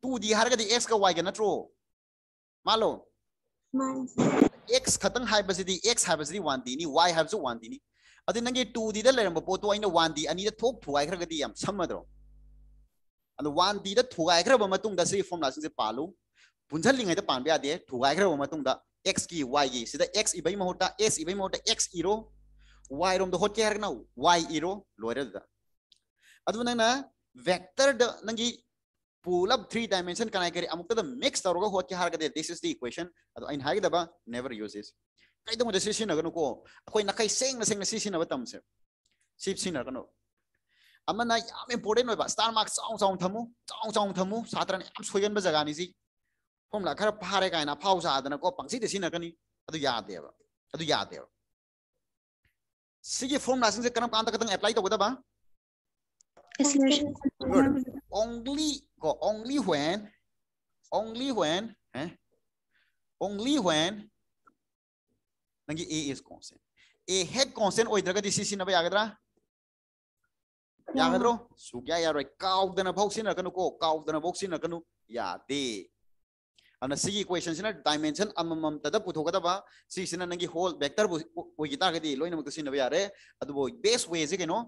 2d हरग दि एक्स का वाई का नत्रो मालो एक्स खतंग हाइब सिदि x वन दी 1d नि y हाइब सो 1d नि अदि नंगे 2d द लेरम पोतो आइन थोक खरग समद्रो ꯑꯗꯣ ꯋꯥꯟ ꯗꯤꯗ ꯊꯨꯒꯥꯏꯈ꯭ꯔꯕ ꯃꯇꯨꯡꯗ ꯁꯤꯒꯤ ꯐꯣꯔꯃꯨꯂꯥꯁꯤꯡꯁꯦ ꯄꯥꯜꯂꯨ ꯄꯨꯟꯁꯤꯜꯂꯤꯉꯩꯗ ꯄꯥꯟꯕ ꯌꯥꯗꯦ x की y की सीधा x इबई मोटा s इबई मोटा x इरो y रोम द होट के हरना y इरो लोयर द वेक्टर द थ्री डायमेंशन कनाई करे अमुक द मिक्स तरोग होट के हर दिस इज द इक्वेशन अदु नेवर यूज दिस कई द मुजे सिसिन अगनो को अखोय नखै सेंग से ꯑꯃꯅ ꯌꯥꯝ ꯏꯝꯄꯣꯔꯇꯦꯟ ꯑꯣꯏꯕ ꯁ꯭ꯇꯥꯔ ꯃꯥꯔꯛ ꯆꯥꯎ ꯆꯥꯎꯅ ꯊꯝꯃꯨ ꯆꯥꯎ ꯆꯥꯎꯅ ꯊꯝꯃꯨ ꯁꯥꯇ꯭ꯔꯅ ꯌꯥꯝ ꯁꯣꯏꯒꯟꯕ ꯖꯒꯥꯅꯤꯁꯤ ꯐꯣꯝꯂꯥ ꯈꯔ ꯐꯥꯔꯦ ꯀꯥꯏꯅ ꯑꯐꯥꯎ ꯁꯥꯗꯅꯀꯣ ꯄꯪꯁꯤꯗ ꯁꯤꯖꯤꯟꯅꯒꯅꯤ ꯑꯗꯨ ꯌꯥꯗꯦꯕ ꯑꯗꯨ ꯌꯥꯗꯦꯕ ꯁꯤꯒꯤ ꯐꯣꯝꯂꯥꯁꯤꯡꯁꯦ ꯀꯔꯝ ꯀꯥꯟꯗ ꯈꯛꯇꯪ ꯑꯦꯄ꯭ꯂꯥꯏ ꯇꯧꯒꯗꯕ Good. Only go only when only when eh? only when nangi a is constant. A head constant oidragadi si sinaba yagadra ꯌꯥꯒꯗ꯭ꯔꯣ ꯁꯨꯛꯌꯥ ꯌꯥꯔꯣꯏ ꯀꯥꯎꯗꯅ ꯐꯥꯎ ꯁꯤꯖꯤꯟꯅꯔꯛꯀꯅꯨꯀꯣ ꯀꯥꯎꯗꯅ ꯐꯥꯎ ꯁꯤꯖꯤꯟꯅꯔꯛꯀꯅꯨ ꯌꯥꯗꯦ ꯑꯗꯨꯅ ꯁꯤꯒꯤ ꯀ꯭ꯋꯦꯁꯟꯁꯤꯅ ꯗꯥꯏꯃꯦꯟꯁꯟ ꯑꯃꯃꯝꯇꯗ ꯄꯨꯊꯣꯛꯀꯗꯕ ꯁꯤꯁꯤꯅ ꯅꯪꯒꯤ ꯍꯣꯜ ꯚꯦꯛꯇꯔꯕꯨ ꯑꯣꯏꯒꯤ ꯇꯥꯔꯒꯗꯤ ꯂꯣꯏꯅꯃꯛꯇ ꯁꯤꯖꯤꯟꯅꯕ ꯌꯥꯔꯦ ꯑꯗꯨꯕꯨ ꯕꯦꯁ ꯋꯦꯁꯦ ꯀꯩꯅꯣ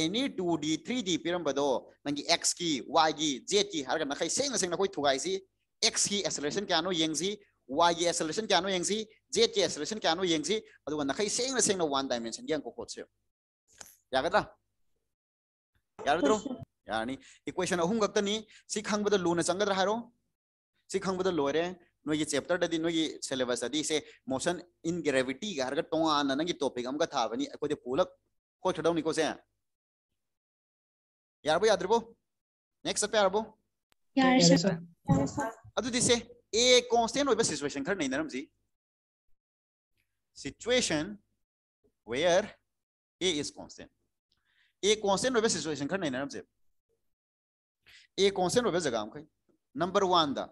ꯑꯦꯅꯤ ꯇꯨ ꯗꯤ ꯊ꯭ꯔꯤ ꯗꯤ ꯄꯤꯔꯝꯕꯗꯣ ꯅꯪꯒꯤ ꯑꯦꯛꯁꯀꯤ ꯋꯥꯏꯒꯤ ꯖꯦꯠꯀꯤ ꯍꯥꯏꯔꯒ ꯅꯈꯩ ꯁꯦꯡꯅ ꯁꯦꯡꯅ ꯑꯩꯈꯣꯏ ꯊꯨꯒꯥꯏꯁꯤ ꯑꯦꯛꯁꯀꯤ ꯑꯦꯁꯂꯦꯁꯟ ꯀꯌꯥꯅꯣ ꯌꯦꯡꯁꯤ ꯋꯥꯏꯒꯤ ꯑꯦꯁꯂꯦꯁꯟ ꯀꯌꯥꯅꯣ ꯌꯦꯡꯁꯤ ꯖꯦꯠꯀꯤ ꯑꯦꯁꯂꯦꯁꯟ ꯀꯌꯥꯅꯣ ꯌꯦꯡꯁꯤ ꯑꯗꯨꯒ ꯅꯈꯩ ꯁꯦꯡꯅ ꯁꯦꯡꯅ ꯋꯥꯟ ꯗꯥꯏꯃꯦꯟꯁꯟꯒꯤ ꯑꯪꯀ ꯈꯣꯠꯁꯦ ꯌꯥꯒꯗ꯭ꯔꯥ यारद्रो यानी इक्वेशन अहम गक्तनी सी खंगबद लूना चंगद्र हारो सी खंगबद लोरे नोगी चैप्टर ददी नोगी सिलेबस ददी से मोशन इन ग्रेविटी हरग टोंग आन नंगी थाबनी अकोदे पुलक को छडौ निको से यारबो याद्रबो यार ए कांस्टेंट ओइबा सिचुएशन खर नै नरम where a where a a कॉन्सेंट रोबे सिचुएशन खा नहीं ना ए कॉन्सेंट रोबे जगह हम कहीं नंबर वन दा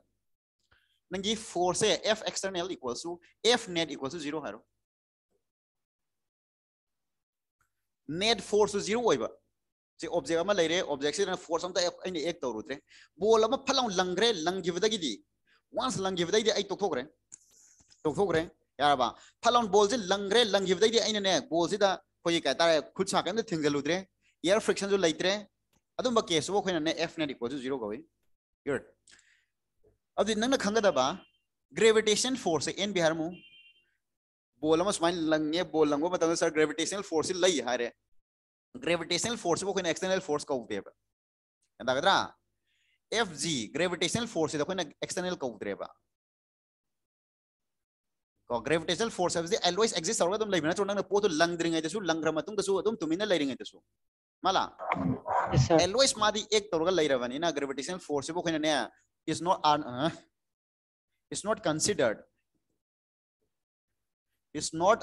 नंगी फोर्स है F external equals to F net equals to zero हरो नेट फोर्स टू जीरो होए बा ऑब्जेक्ट में ले रहे ऑब्जेक्ट से ना फोर्स हम तो एफ इन एक तो रोते बोल अब फलाऊं लंग रहे लंग गिव की दी वंस लंग गिव दा दी आई तो थोक रहे तो थोक रहे यार बा फलाऊं बोल जे लंग लंग गिव दा दी आई ने ने बोल जे दा कोई कहता है खुद छाके में तो थिंगल उतरे एयर फ्रिक्शन जो लेते अब केस वो अखोने F net equal to zero अब नंग खगदब ग्रेविटेशन फोर्स एन भी हरमु बोल सुमाय लंगे बोल लंग सर ग्रेविटेशनल फोर्स ले है ग्रेविटेशनल फोर्स को अखोने एक्सटर्नल फोर्स कौदेब एदागद्रा F G gravitational force external कौद्रेब ग्रेविटेशनल फोर्स है एलवेज एक्जिस्ट तौर लेना पोत लंग्रीद लंग्रम तुम्हें तुम mala yes sir always madi ek torga lairabani na gravitational force bo khina ne is not uh, is not considered is not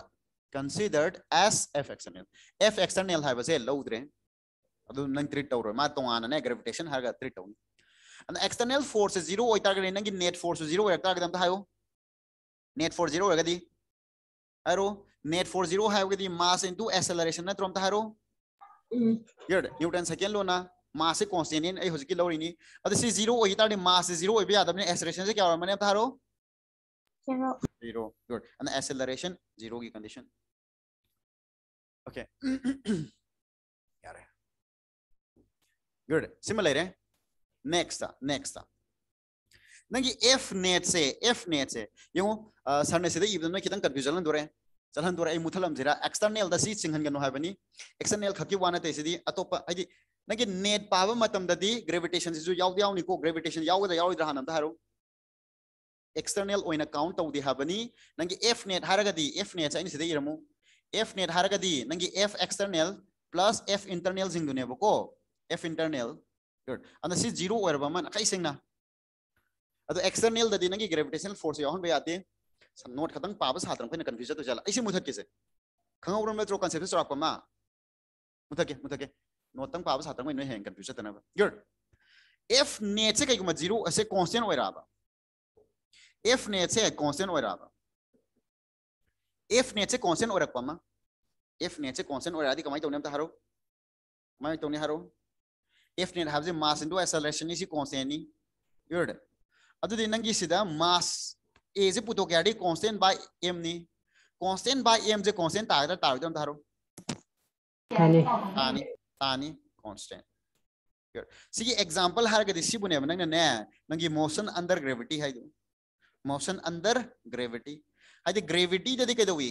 considered as f external f external hai bas hello udre adu nang treat tawro ma tongana ne gravitation harga treat tawni and external force is zero oita gre nang net force zero oita gre dam hayo net force zero gadi aro net force zero hai gadi mass into acceleration na trom ta haro here newton second law na mass se constant in ai hoji ki lawri ni adu si zero oi tar ni mass se zero oi be adam ni acceleration se kya aur mane tharo zero zero good and acceleration zero ki condition okay yaar good similar hai next next nang f net se f net se yo sir ne se da ibn na kitan confusion lan dore चलहनदुर ए मुथलम जिरा external द सी सिंहन हाबनी external खकी वाना ते सिदी अतोप हाइदी नगे नेट पाव मतम ददी ग्रेविटेशन सिजु याव याव निको ग्रेविटेशन याव द याव इद्रा हानम दारो एक्सटर्नल ओइन काउंट तौ दे हाबनी नगे एफ नेट हारगदी एफ नेट साइन सिदे इरमु एफ नेट हारगदी नगे F external plus F internal जिंगुने बको एफ इंटरनल गुड अन सी जीरो ओरबमन कई सिंगना अदो एक्सटर्नल ददी नगे ग्रेविटेशनल फोर्स यावन बयाते नोट खत पाब छात्र अखोन कन्फ्यूज तो जला इसे मुथक से खंगौरम नत्रो कंसेप्ट चौराप मुथके मुथके नोट तंग पाब छात्र नोई हेन कन्फ्यूज तनब गुड एफ नेट से कई जीरो से कॉन्स्टेंट हो रहा एफ नेट से कॉन्स्टेंट हो रहा एफ नेट से कॉन्स्टेंट हो रहा एफ नेट से कॉन्स्टेंट हो रहा कमाई तौने हर कमाई तौने हर एफ नेट है मास इंटू एसलेशन कॉन्स्टेंट नहीं यूर अगर नंगी मास ए जे पुतो के आडी कोसाइन बाय एम नी कोसाइन बाय एम जे कोसाइन ता ता ता दम धारो तानी तानी तानी कांस्टेंट गुड सी ये एग्जांपल हर के दिसि बुने नंग ने नंगी मोशन अंडर ग्रेविटी है मोशन अंडर ग्रेविटी है ग्रेविटी जदी के दोई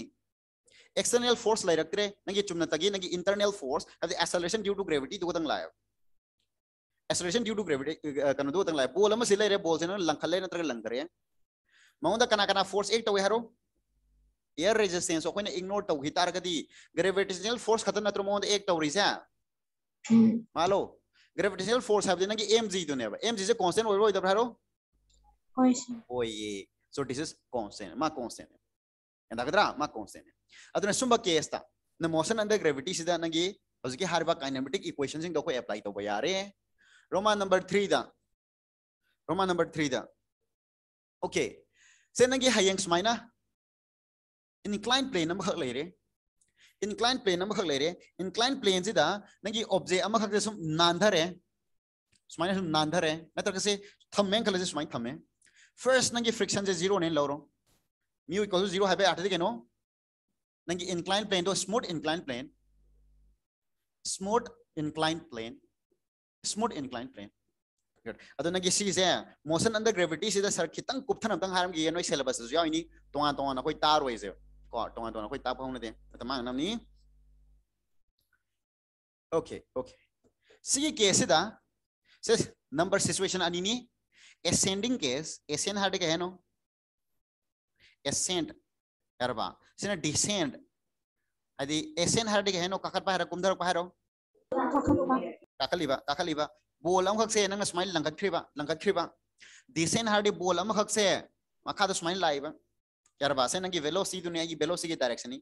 एक्सटर्नल फोर्स लाइ रखते नंगी चुमन तगी नंगी इंटरनल फोर्स है एक्सेलरेशन ड्यू टू ग्रेविटी दो तंग लाय एक्सेलरेशन ड्यू टू ग्रेविटी कन दो तंग लाय बोलम सिले रे बोल से लंखले नतर लंग करे मौंद कना कना फोर्स एक तवे हरो एयर रेजिस्टेंस ओखोने इग्नोर हितार हितारगदी ग्रेविटेशनल फोर्स खतन नत्र मौंद एक तव रिसा मालो ग्रेविटेशनल फोर्स हबदे नगी mg दुने अब mg से कांस्टेंट ओइरो इदब हरो ओये सो दिस इज कांस्टेंट मा कांस्टेंट ಎಂದಾಗದ್ರಾ ಮಾ ಕಾನ್ಸ್ಟೆಂಟ್ ಅದನ್ನ ಸುಂಬ ಕೇಸ್ತ ನಮ್ಮ ಮೋಷನ್ ಅಂದ ಗ್ರಾವಿಟಿ ಸಿದ ನನಗೆ ಹೌಸಿಗೆ ಹಾರಿಬ ಕೈನಮೆಟಿಕ್ ಇಕ್ವೇಷನ್ ಸಿಂಗ್ ದೋಕೋ ಅಪ್ಲೈ ತೋಬ ಯಾರೆ ರೋಮಾ नंबर 3 दा ರೋಮಾ नंबर 3 ओके okay. से नंगे हयेंग सुमाइना inclined plane am khak leire inclined plane am khak leire inclined plane sida nangi object am khak sum nandhare sumaina sum nandhare natra kase thammeng khale sumai thamme first nangi friction je zero ne lawro mu equal to zero habe athe ke no nangi inclined plane to smooth inclined plane smooth inclined plane smooth inclined plane good aduna gi si je motion under gravity si da sir khitang kupthan tang haram gi noi syllabus ju yaini tonga tonga na koi tar wai je ko tonga tonga koi ta phone de ta mang nam ni okay okay si case da se number situation ani ni ascending case ascend hard ke hai no ascend erba sina descend adi ascend hard ke hai no kakar pa ra kumdar pa ra kakaliba kakaliba बोल से नंग सुमाय लंगख्रीब लंगख्रीब दिसेन Hardy बोल से मखा सुमाय लाइब यारबा से नंगी वेलोसी दुनिया की वेलोसी की डायरेक्शन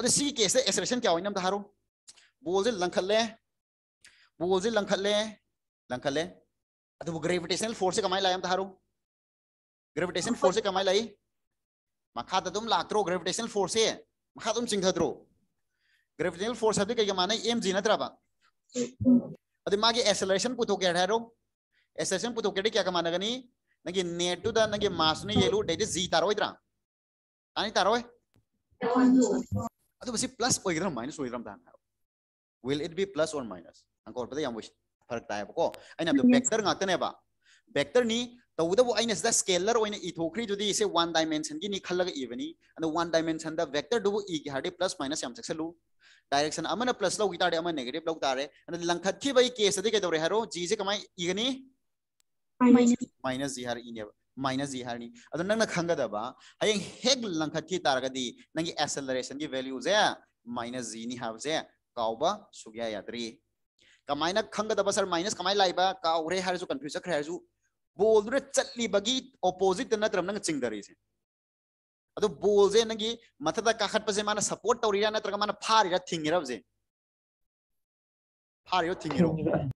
अरे सी केस से एक्सलेशन क्या होइनम धारो बोल से लंखले बोल से लंखले लंखले अदु ग्रेविटेशनल फोर्स से कमाई लायम धारो ग्रेविटेशन फोर्स से कमाई लाई मखा तुम लात्रो ग्रेविटेशनल फोर्स से मखा तुम चिंगद्रो ग्रेविटेशनल फोर्स है कई माने एम जी नत्रबा दिमाग एक्सेलरेशन पुतो के ढेरो एक्सेलरेशन पुतो के क्या कमाना गनी नगे नेट टू द नगे मास ने येलो दैट इज जी तारो इतरा आनी हाँ तारो है अतो बस प्लस ओ इतरा माइनस ओ इतरा दान will it be plus or minus अंको पते यम विश फर्क ताय बको आइना द वेक्टर गाते ने बा वेक्टर नी तो उधर वो आइने सदा स्केलर वो इने इथोक्री जो इसे वन डायमेंशन की निखल इवनी under one dimension the vector डू वो इ क्या प्लस माइनस यम सक्सेलू डायरेक्शन अमन प्लस लौ की तारे अमन नेगेटिव लौ तारे अन लंखथि बई केस दे के दोरे हरो जी जे कमाई इगनी माइनस जी हर इने माइनस जी हर नि अदो नंग खंग दबा हय हेग लंखथि तारगदी नंगी एक्सेलरेशन की वैल्यू जे माइनस जी नि हाव जे काउबा सुग्या यादरी कमाइना खंग दबा सर माइनस कमाई लाइबा काउरे हर जो कंफ्यूज खरे हर जो बोल दुरे चली बगी ऑपोजिट नत्रम नंग चिंगदरी से अदु बोलजे नगी मथदा काखत पसे माना सपोर्ट तौरीरा नत्र माना फारीरा थिंगिराबजे फारीयो थिंगिरो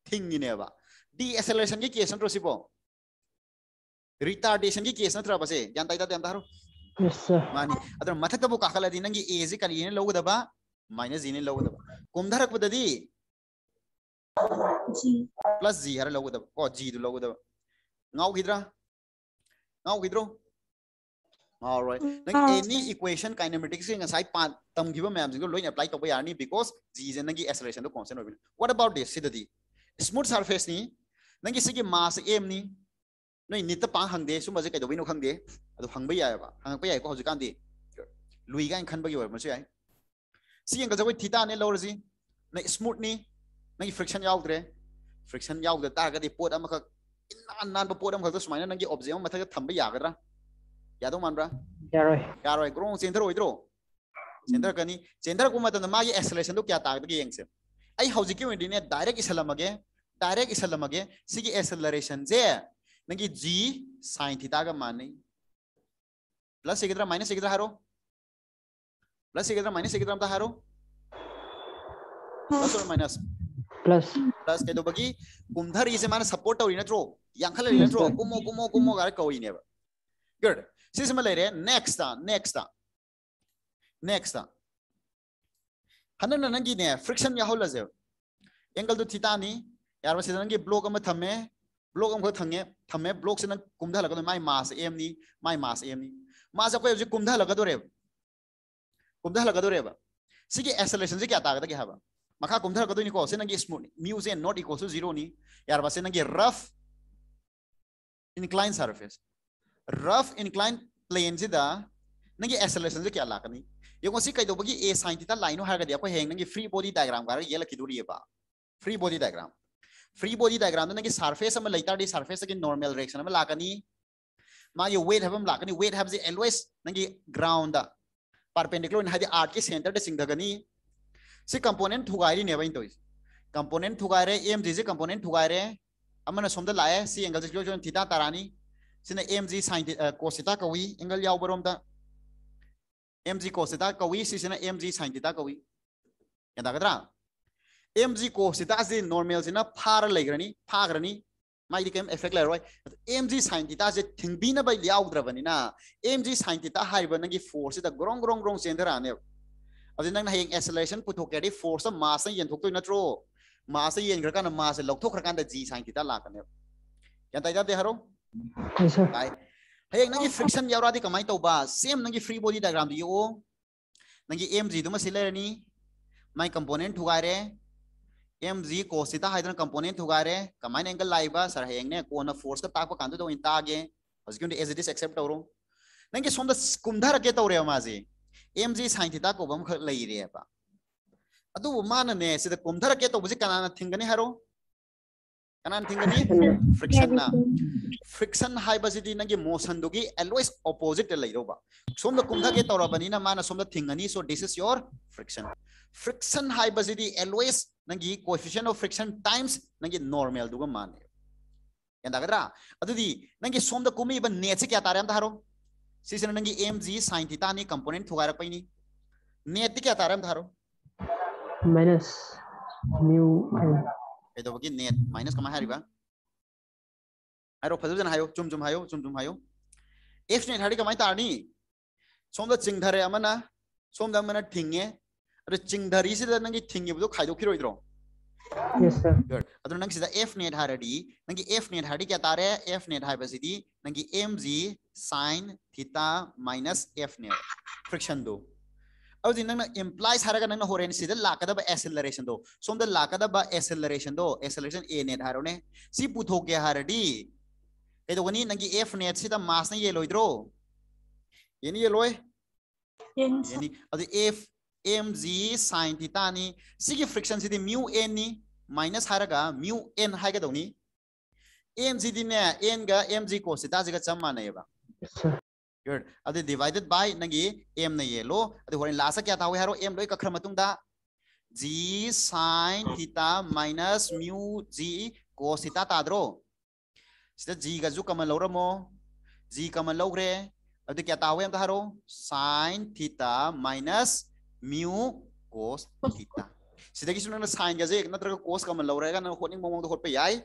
थिंगिनेबा डीएसएलरेशन की केस नत्रोसिपो रिटार्डेशन की केस नत्रा पसे ज्ञान ताइता ते अंधारो यस सर मानी अदर मथदा एजे करिने लोगदबा माइनस जीने जी प्लस जी हर लोगदबा जी दु all right nang oh. any equation kinematics nga sai part, tam giba mayam jing loin apply to toba yarni because g is nang acceleration to constant obil what about this sidadi smooth surface ni nang gi sigi mass m ni noi nita pang hangde su ma je kai do bino khangde adu hang ya ba hang pa ya ko hoji kan di lui gan khan ba gi war ma sai si yang theta ni lower ji nai smooth ni nang friction yau dre friction yau dre ta kadi di pot am kha nan nan ba pot am kha to sumaina nang gi object ma tha ꯌꯥꯗꯧ ꯃꯥꯟꯕ꯭ꯔꯥ ꯌꯥꯔꯣꯏ ꯌꯥꯔꯣꯏ ꯒ꯭ꯔꯣꯡ ꯆꯦꯟꯊꯔꯣꯏꯗ꯭ꯔꯣ ꯆꯦꯟꯊꯔꯛꯀꯅꯤ ꯆꯦꯟꯊꯔꯛꯄ ꯃꯇꯝꯗ ꯃꯥꯒꯤ ꯑꯦꯛꯁꯂꯦꯁꯟꯗꯣ ꯀꯌꯥ ꯇꯥꯒꯗꯒꯦ ꯌꯦꯡꯁꯦ ꯑꯩ ꯍꯧꯖꯤꯛꯀꯤ ꯑꯣꯏꯅꯗꯤꯅꯦ ꯗꯥꯏꯔꯦꯛ ꯏꯁꯜꯂꯝꯃꯒꯦ ꯗꯥꯏꯔꯦꯛ ꯏꯁꯜꯂꯝꯃꯒꯦ ꯁꯤꯒꯤ ꯑꯦꯛꯁꯂꯔꯦꯁꯟꯁꯦ ꯅꯪꯒꯤ g sin ꯊꯤꯇꯥꯒ ꯃꯥꯟꯅꯩ प्लस एक माइनस एक हारो प्लस एक माइनस एक हारो plus or minus plus plus के दो बगी कुमधर इसे माने सपोर्ट तो इन्हें ट्रो यांखले इन्हें ट्रो कुमो कुमो कुमो गारे कोई नहीं बा गुड ಸಿಸಿಮಲೇರೆ ನೆಕ್ಸ್ಟ್ ನೆಕ್ಸ್ಟ್ ನೆಕ್ಸ್ಟ್ ಹನ್ನ ನಂಗಿನೆ ಫ್ರಿಕ್ಷನ್ ಯಾವಲಜೆ ಎಂಗಲ್ದು ಥಿತಾನಿ ಯಾರ ಸಿದ ನಂಗೆ ಬ್ಲೋಕ್ ಅಮ್ಮ ಥಮ್ಮೆ ಬ್ಲೋಕ್ ಅಮ್ಮ ಥಂಗೆ ಥಮ್ಮೆ ಬ್ಲೋಕ್ ಸಿನ ಕುಮ್ಧಲಗದು ಮೈ ಮಾಸ್ ಏಮ್ನಿ ಮೈ ಮಾಸ್ ಏಮ್ನಿ ಮಾಸ್ ಅಪ್ಪ ಹೌಜಿ ಕುಮ್ಧಲಗದೋರೆ ಕುಮ್ಧಲಗದೋರೆ ಸಿಗಿ ಎಸಲೇಷನ್ ಸಿಗಿ ಆತಾಗದಗೆ ಹಾವ ಮಖಾ ಕುಮ್ಧಲಗದೋನಿಕೋ ಸಿನಂಗೆ ಸ್ಮೂತ್ ಮ್ಯೂಸ್ N not equals to zero ನಿ ಯಾರ ಸಿನಂಗೆ rough inclined surface rough inclined plane jida nangi acceleration jya kya la kani yego si kai do bagi a sin theta line ha ga dia ko heng nangi free body diagram ga ye la ki duri ba free body diagram free body diagram nangi surface am later di surface ki normal reaction am la kani ma ye weight have am la kani weight have the always nangi ground da perpendicular in ha di art ki center de sing da gani si component thugairi ne ba in to is component thugai re m ji ji component thugai re amana somda lae si angle jo jo theta tarani sina mg sin cos theta kawi angle yaw barom da mg cos theta kawi si sina mg sin theta kawi yada gadra mg cos theta si normal sina phar legrani phagrani mai dikem effect leroi mg sin theta je thingbina bai yaw dravani na mg sin theta haiba nangi force da grong grong grong sendra ne अब नंग हयें acceleration पुथोकेदि force mass येनथोक्तोय नत्रो mass येनग्रकान mass लौथोखरकान G sin theta लाकने यंता जाते हरो yes sir hayeng nang friction yawra di kamai to ba same nang free body diagram di yo nang mg dum sile ni mai component hugai re mg cos theta hydrogen component hugai re kamai angle laiba sir hayeng ne ko na force ka ta ko kan do in ta ge husgun as it is accept tawro nang som da kumdhar ke tawre ma ji mg sin theta ko bam kh lai re ba adu ma na ne se da kumdhar ke to buji kana na thingane haro कनान थिंग थिंगनी friction ना friction हाइबसिदी नगे motion दोगी always opposite ले बा सोम the कुंधा के तौर तौरबनी ना माना सोम द नहीं so this is your friction friction हाइबसिदी ऑलवेज नगी कोएफिशिएंट ऑफ फ्रिक्शन टाइम्स नगे नॉर्मल दुगा माने यंदा कर रहा यंदागदरा अदुदी नगे सोम द कुमी बन नेचर क्या तारे हम धारो सिसन नगे एमजी साइन थीटा नहीं कंपोनेंट थोगा रख पाई नहीं नेचर क्या तारे हम धारो माइनस म्यू हेद नेट माइनस कम हर फजन हायो चुम चुम हायो चुम चुम हायो एफ नेट हर कमाय सोम सोमद चिंगधरे सोमद ठिंगे अरे चिंगधरी से नंगी ठिंगे बुद खाइदोखिरो इद्रो यस सर एफ नेट हर नंगी एफ नेट हर क्या तारे एफ नेट हाइबसीदी नंगी M G sine theta minus F net friction दो अब नंग इम्प्लाई हरगा नंग होरेन सिद लाकदब एक्सेलरेशन दो सोम द लाकदब एक्सेलरेशन दो एक्सेलरेशन ए नेट हारोने सी पुथोके हारडी कदोगनी नंगी एफ नेट सिद मास ने ये लोइद्रो येनी ये लोय येनी अब F M G sine theta नि सिगी फ्रिक्शन सिद म्यू एन नि माइनस हारगा म्यू एन हाइगदोनी एम जी दिने एन गा एम जी कोसिता जिगा चम मानेबा Good. अदे divided by नंगी m ये लो अदे होरे लासा क्या था वो यारो m लो एक अखर मतुंग दा g sin theta minus mu g cos theta तादरो सिदा g का जो कमल लोर मो g कमल लोग रे अदे क्या था वो हम तारो sin theta minus mu cos theta सिदा किसी ने sin का जो एक ना तरह cos कमल लोग रहेगा ना होने मोमों तो होट पे याई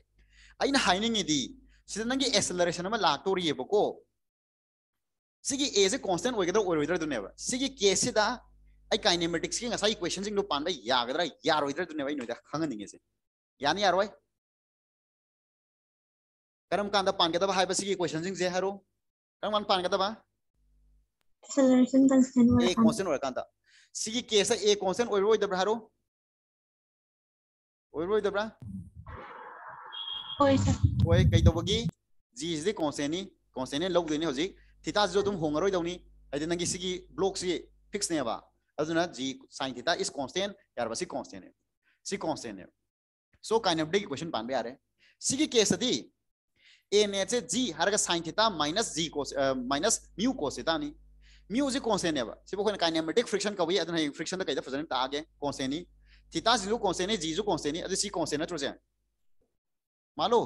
आई ना हाइनिंग acceleration ꯁꯤꯒꯤ ए से ꯑꯣꯏꯒꯗ꯭ꯔꯥ ꯑꯣꯏꯔꯣꯏꯗ꯭ꯔꯥꯗꯨꯅꯦꯕ ꯁꯤꯒꯤ ꯀꯦꯁꯁꯤꯗ ꯑꯩ ꯀꯥꯏꯅꯦꯃꯦꯇꯤꯛꯁꯀꯤ ꯉꯁꯥꯏ ꯏꯀ꯭ꯋꯦꯁꯟꯁꯤꯡꯗꯣ ꯄꯥꯟꯕ ꯌꯥꯒꯗ꯭ꯔꯥ ꯌꯥꯔꯣꯏꯗ꯭ꯔꯥꯗꯨꯅꯦꯕ ꯑꯩ ꯅꯣꯏꯗ ꯈꯪꯍꯟꯅꯤꯡꯉꯤꯁꯦ ꯌꯥꯅꯤ ꯌꯥꯔꯣꯏ करम कांदा पानगदबा हाय बसी की क्वेश्चन सिंग जे हरो करम कांदा पानगदबा एक्सेलरेशन कांस्टेंट वर सी की ए कांस्टेंट ओइरो इदब्रा जी इज द कांस्टेंट थीटाजी नगे ब्लॉक से फिस्ने वाजुना G sine theta is constant यार कॉन्स्टेंटने से कॉन्स्टेंटने सो कई अब क्वेश्चन पाबे यारे केस दी एन एच ए जी हर साइन थीटा माइनस जी को माइनस म्यू कोसता म्यू से कॉन्स्टेंटने वो कईनेमेटिक फ्रिक्शन कभी फ्रिक्शन कई फिर तागे कॉन्स्टेंटनी थीटा जी कॉन्स्टेंटने जी जो कॉन्स्टेंटने कॉन्स्टेंट नो मालो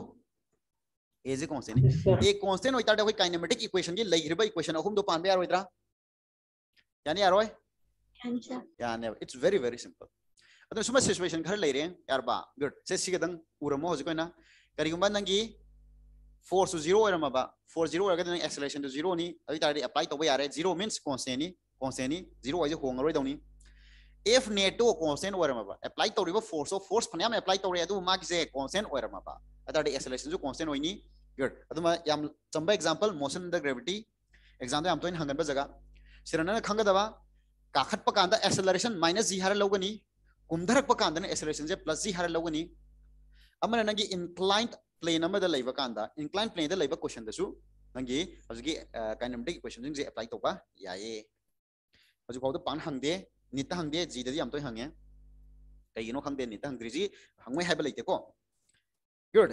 एज ए कांस्टेंट ये कांस्टेंट होता है कोई काइनेमेटिक इक्वेशन जी लई हिरबा इक्वेशन अहुम दो पान बे यार इधर यानी यार यानी सर यानी इट्स वेरी वेरी सिंपल अदन सुमा सिचुएशन खर लेरे यार बा गुड से सिगदन उरमो हज कोना करिगुम नंगी फोर्स टू जीरो ओरम बा फोर जीरो ओरगदन एक्सेलरेशन टू जीरो नी अभी तारे अप्लाई तो यार जीरो मींस कांस्टेंट नी कांस्टेंट नी जीरो वाइज होंगरोय दौनी F NATO constant oiramaba apply toriba force of force phanya me apply tori adu mark ze constant oiramaba adar acceleration ju constant oini good adu ma yam chamba example motion under gravity example yam toin hangan ba jaga sirana na khanga daba kakhat pa kanda acceleration minus g har logani kumdharak pa kanda acceleration je plus g har logani amana nangi inclined plane amada laiba kanda inclined plane da laiba question da su nangi hajigi kinetic equation jing je apply to ba yae haju ko da pan hangde Nita हंगदे जी दे तो हंगे कई no खंगदे Nita हंगद्री जी है लेते को good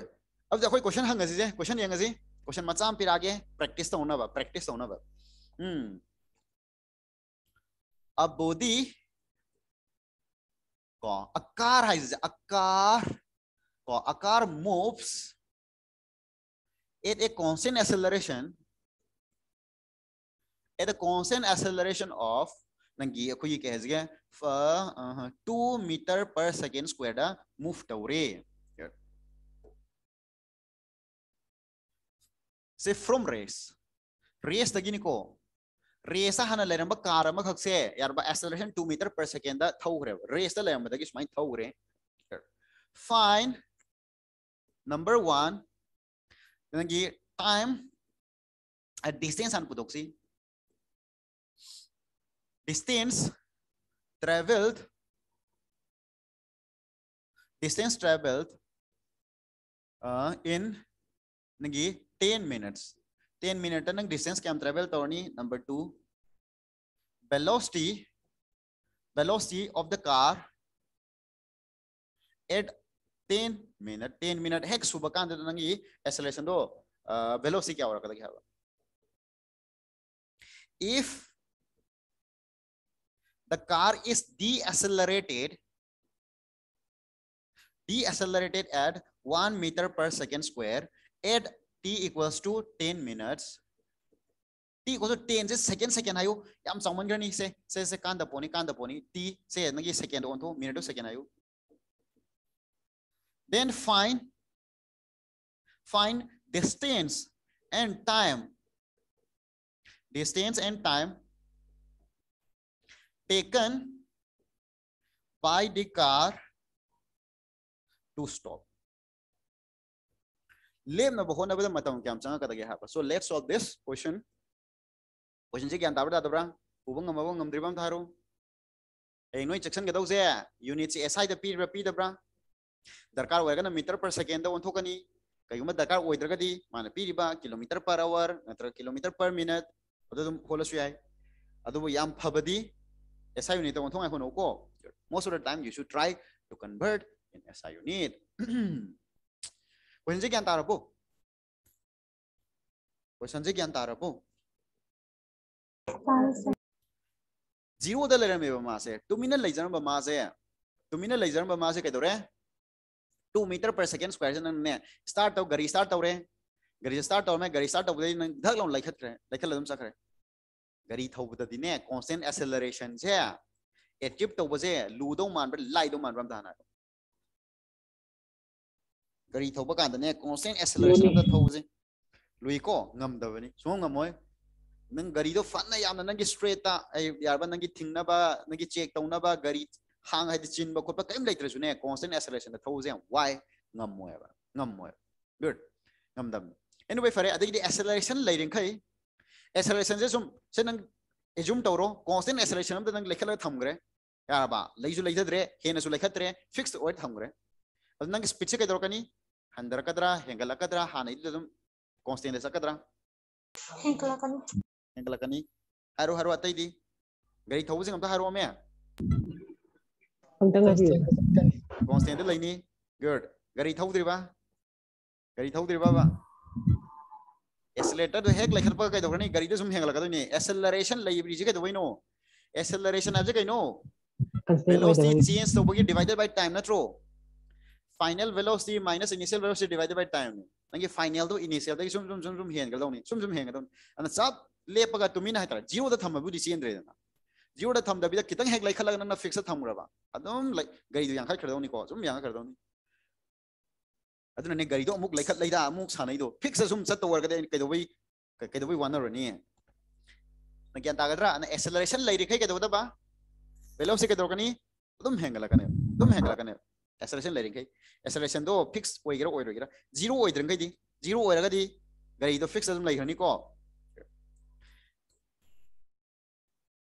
अब देखो question हंग जी question यंग जी क्वेश्चन मचा फिर आगे प्रैक्टिस तो होना प्रैक्टिस तो होना हम्म अब बोधी को अकार है अकार को अकार moves at a constant acceleration at a constant acceleration of नंगी अखो ये कह two metre per second square दा मूव तौरे से फ्रॉम रेस रेस दगी निको रेस हाना लेरम कार अमा खक से यार बा एक्सेलरेशन मीटर पर सेकेंड दा थौरे रेस दा लेरम दगी फाइन नंबर वन नंगी टाइम डिस्टेंस हाँ पुदोक्सी distance traveled distance traveled uh, in 10 minutes 10 minute nang distance kam travel tawni number 2 velocity velocity of the car at 10 minute 10 minute hek subakan da nang acceleration do uh, velocity kya horakada haba if the car is decelerated, decelerated at 1 meter per second square at t equals to 10 minutes t equals to 10 just second second ayu yam someone gani say say say kanda poni kanda poni t say nagi second on to minute to second ayu then find find distance and time distance and time taken by the car to stop. So let's solve this question. Question is, what is the question? What is the question? You need to assign the P to P. The car is a meter per second. The car is a meter per hour, a kilometer per minute. That's what i That's what I'm SI unit ta thong ekhono ko. Most of the time you should try to convert in SI unit. Question je kyan tarabo Question je gyan tara po. Zero द लेर में बमा से टुमिनल laser में बमा से टुमिनल laser में बमा से कह दो रे 2 मीटर पर सेकंड स्क्वायर से नंग ने स्टार्ट तो गरी स्टार्ट तो रे गरी स्टार्ट तो मैं गरी स्टार्ट तो दे नंग धक लो लाइखत रे लाइखत लदम सख रे gari thobda dine constant acceleration se achieve to bose lu do man ba lai do man ram dana gari thoba kan dane constant acceleration da thobse lui ko ngam da bani so ngam hoy nang gari do fan na yam nang gi straight ta yar ba nang gi thing na ba nang gi check tong na ba gari hang hai chin ba ko ba kaim lai tra su ne constant acceleration da thobse why ngam hoy ba ngam hoy good ngam dam anyway fare adagi acceleration lai ring khai acceleration sum se nang assume tawro constant acceleration am da nang lekhala thamgre yaraba leju lejdre hena su lekhatre fixed oid thamgre ad nang speed se kaidro kani handar kadra hengal kadra hana idum constant sa kadra hengal kani hengal kani haru haru atai di gari thau sing am ta haru me angtang aji constant leini good gari thau driba gari thau driba ba तो हेक लेखरप कई गरी सूम हेंगलकदने acceleration लेब्रीजे कईदनो acceleration है कई velocity change तोबगी divided by time नत्रो final velocity minus initial velocity divided by time नंगे final तो initial तो सुम सूम सूम दोनी सुम सुम सूम हेंगलदने अन सब तुमी ना हतरा जीरो तो द तो तो रे ना जीरो द थमदबिदा कितन हेक ना फिक्स रबा अदम लाइक गरी यांखा दोनी को सूम यांखा दोनी ꯑꯗꯨꯅꯅꯦ ꯒꯥꯔꯤꯗꯣ ꯑꯃꯨꯛ ꯂꯩꯈꯠ ꯂꯩꯗꯥ ꯑꯃꯨꯛ ꯁꯥꯟꯅꯩꯗꯣ ꯐꯤꯛꯁ ꯑꯁꯨꯝ ꯆꯠꯇ ꯑꯣꯏꯔꯒꯗꯤ ꯑꯩꯅ ꯀꯩꯗꯧꯕꯩ ꯀꯩꯗꯧꯕꯩ ꯋꯥꯅꯔꯨꯅꯤ ꯅꯪ ꯒ꯭ꯌꯥꯟ ꯇꯥꯒꯗ꯭ꯔꯥ ꯅꯪ ꯑꯦꯛꯁꯦꯂꯔꯦꯁꯟ ꯂꯩꯔꯤꯈꯩ ꯀꯩꯗꯧꯗꯕ ꯚꯦꯂꯣꯁꯤ ꯀꯩꯗꯧꯔꯛꯀꯅꯤ ꯑꯗꯨꯝ ꯍꯦꯟꯒꯠꯂꯛꯀꯅꯦꯕ ꯑꯗꯨꯝ ꯍꯦꯟꯒꯠꯂꯛꯀꯅꯦꯕ ꯑꯦꯛꯁꯦꯂꯔꯦꯁꯟ ꯂꯩꯔꯤꯈꯩ ꯑꯦꯛꯁꯦꯂꯔꯦꯁꯟꯗꯣ ꯐꯤꯛꯁ ꯑꯣꯏꯒꯦꯔꯥ ꯑꯣꯏꯔꯣꯏꯒꯦꯔꯥ ꯖꯤꯔꯣ ꯑꯣꯏꯗ꯭ꯔꯤꯈꯩꯗꯤ ꯖꯤꯔꯣ ꯑꯣꯏꯔꯒꯗꯤ ꯒꯥꯔꯤꯗꯣ ꯐꯤꯛꯁ ꯑꯗꯨꯝ ꯂꯩꯈ꯭ꯔꯅꯤꯀꯣ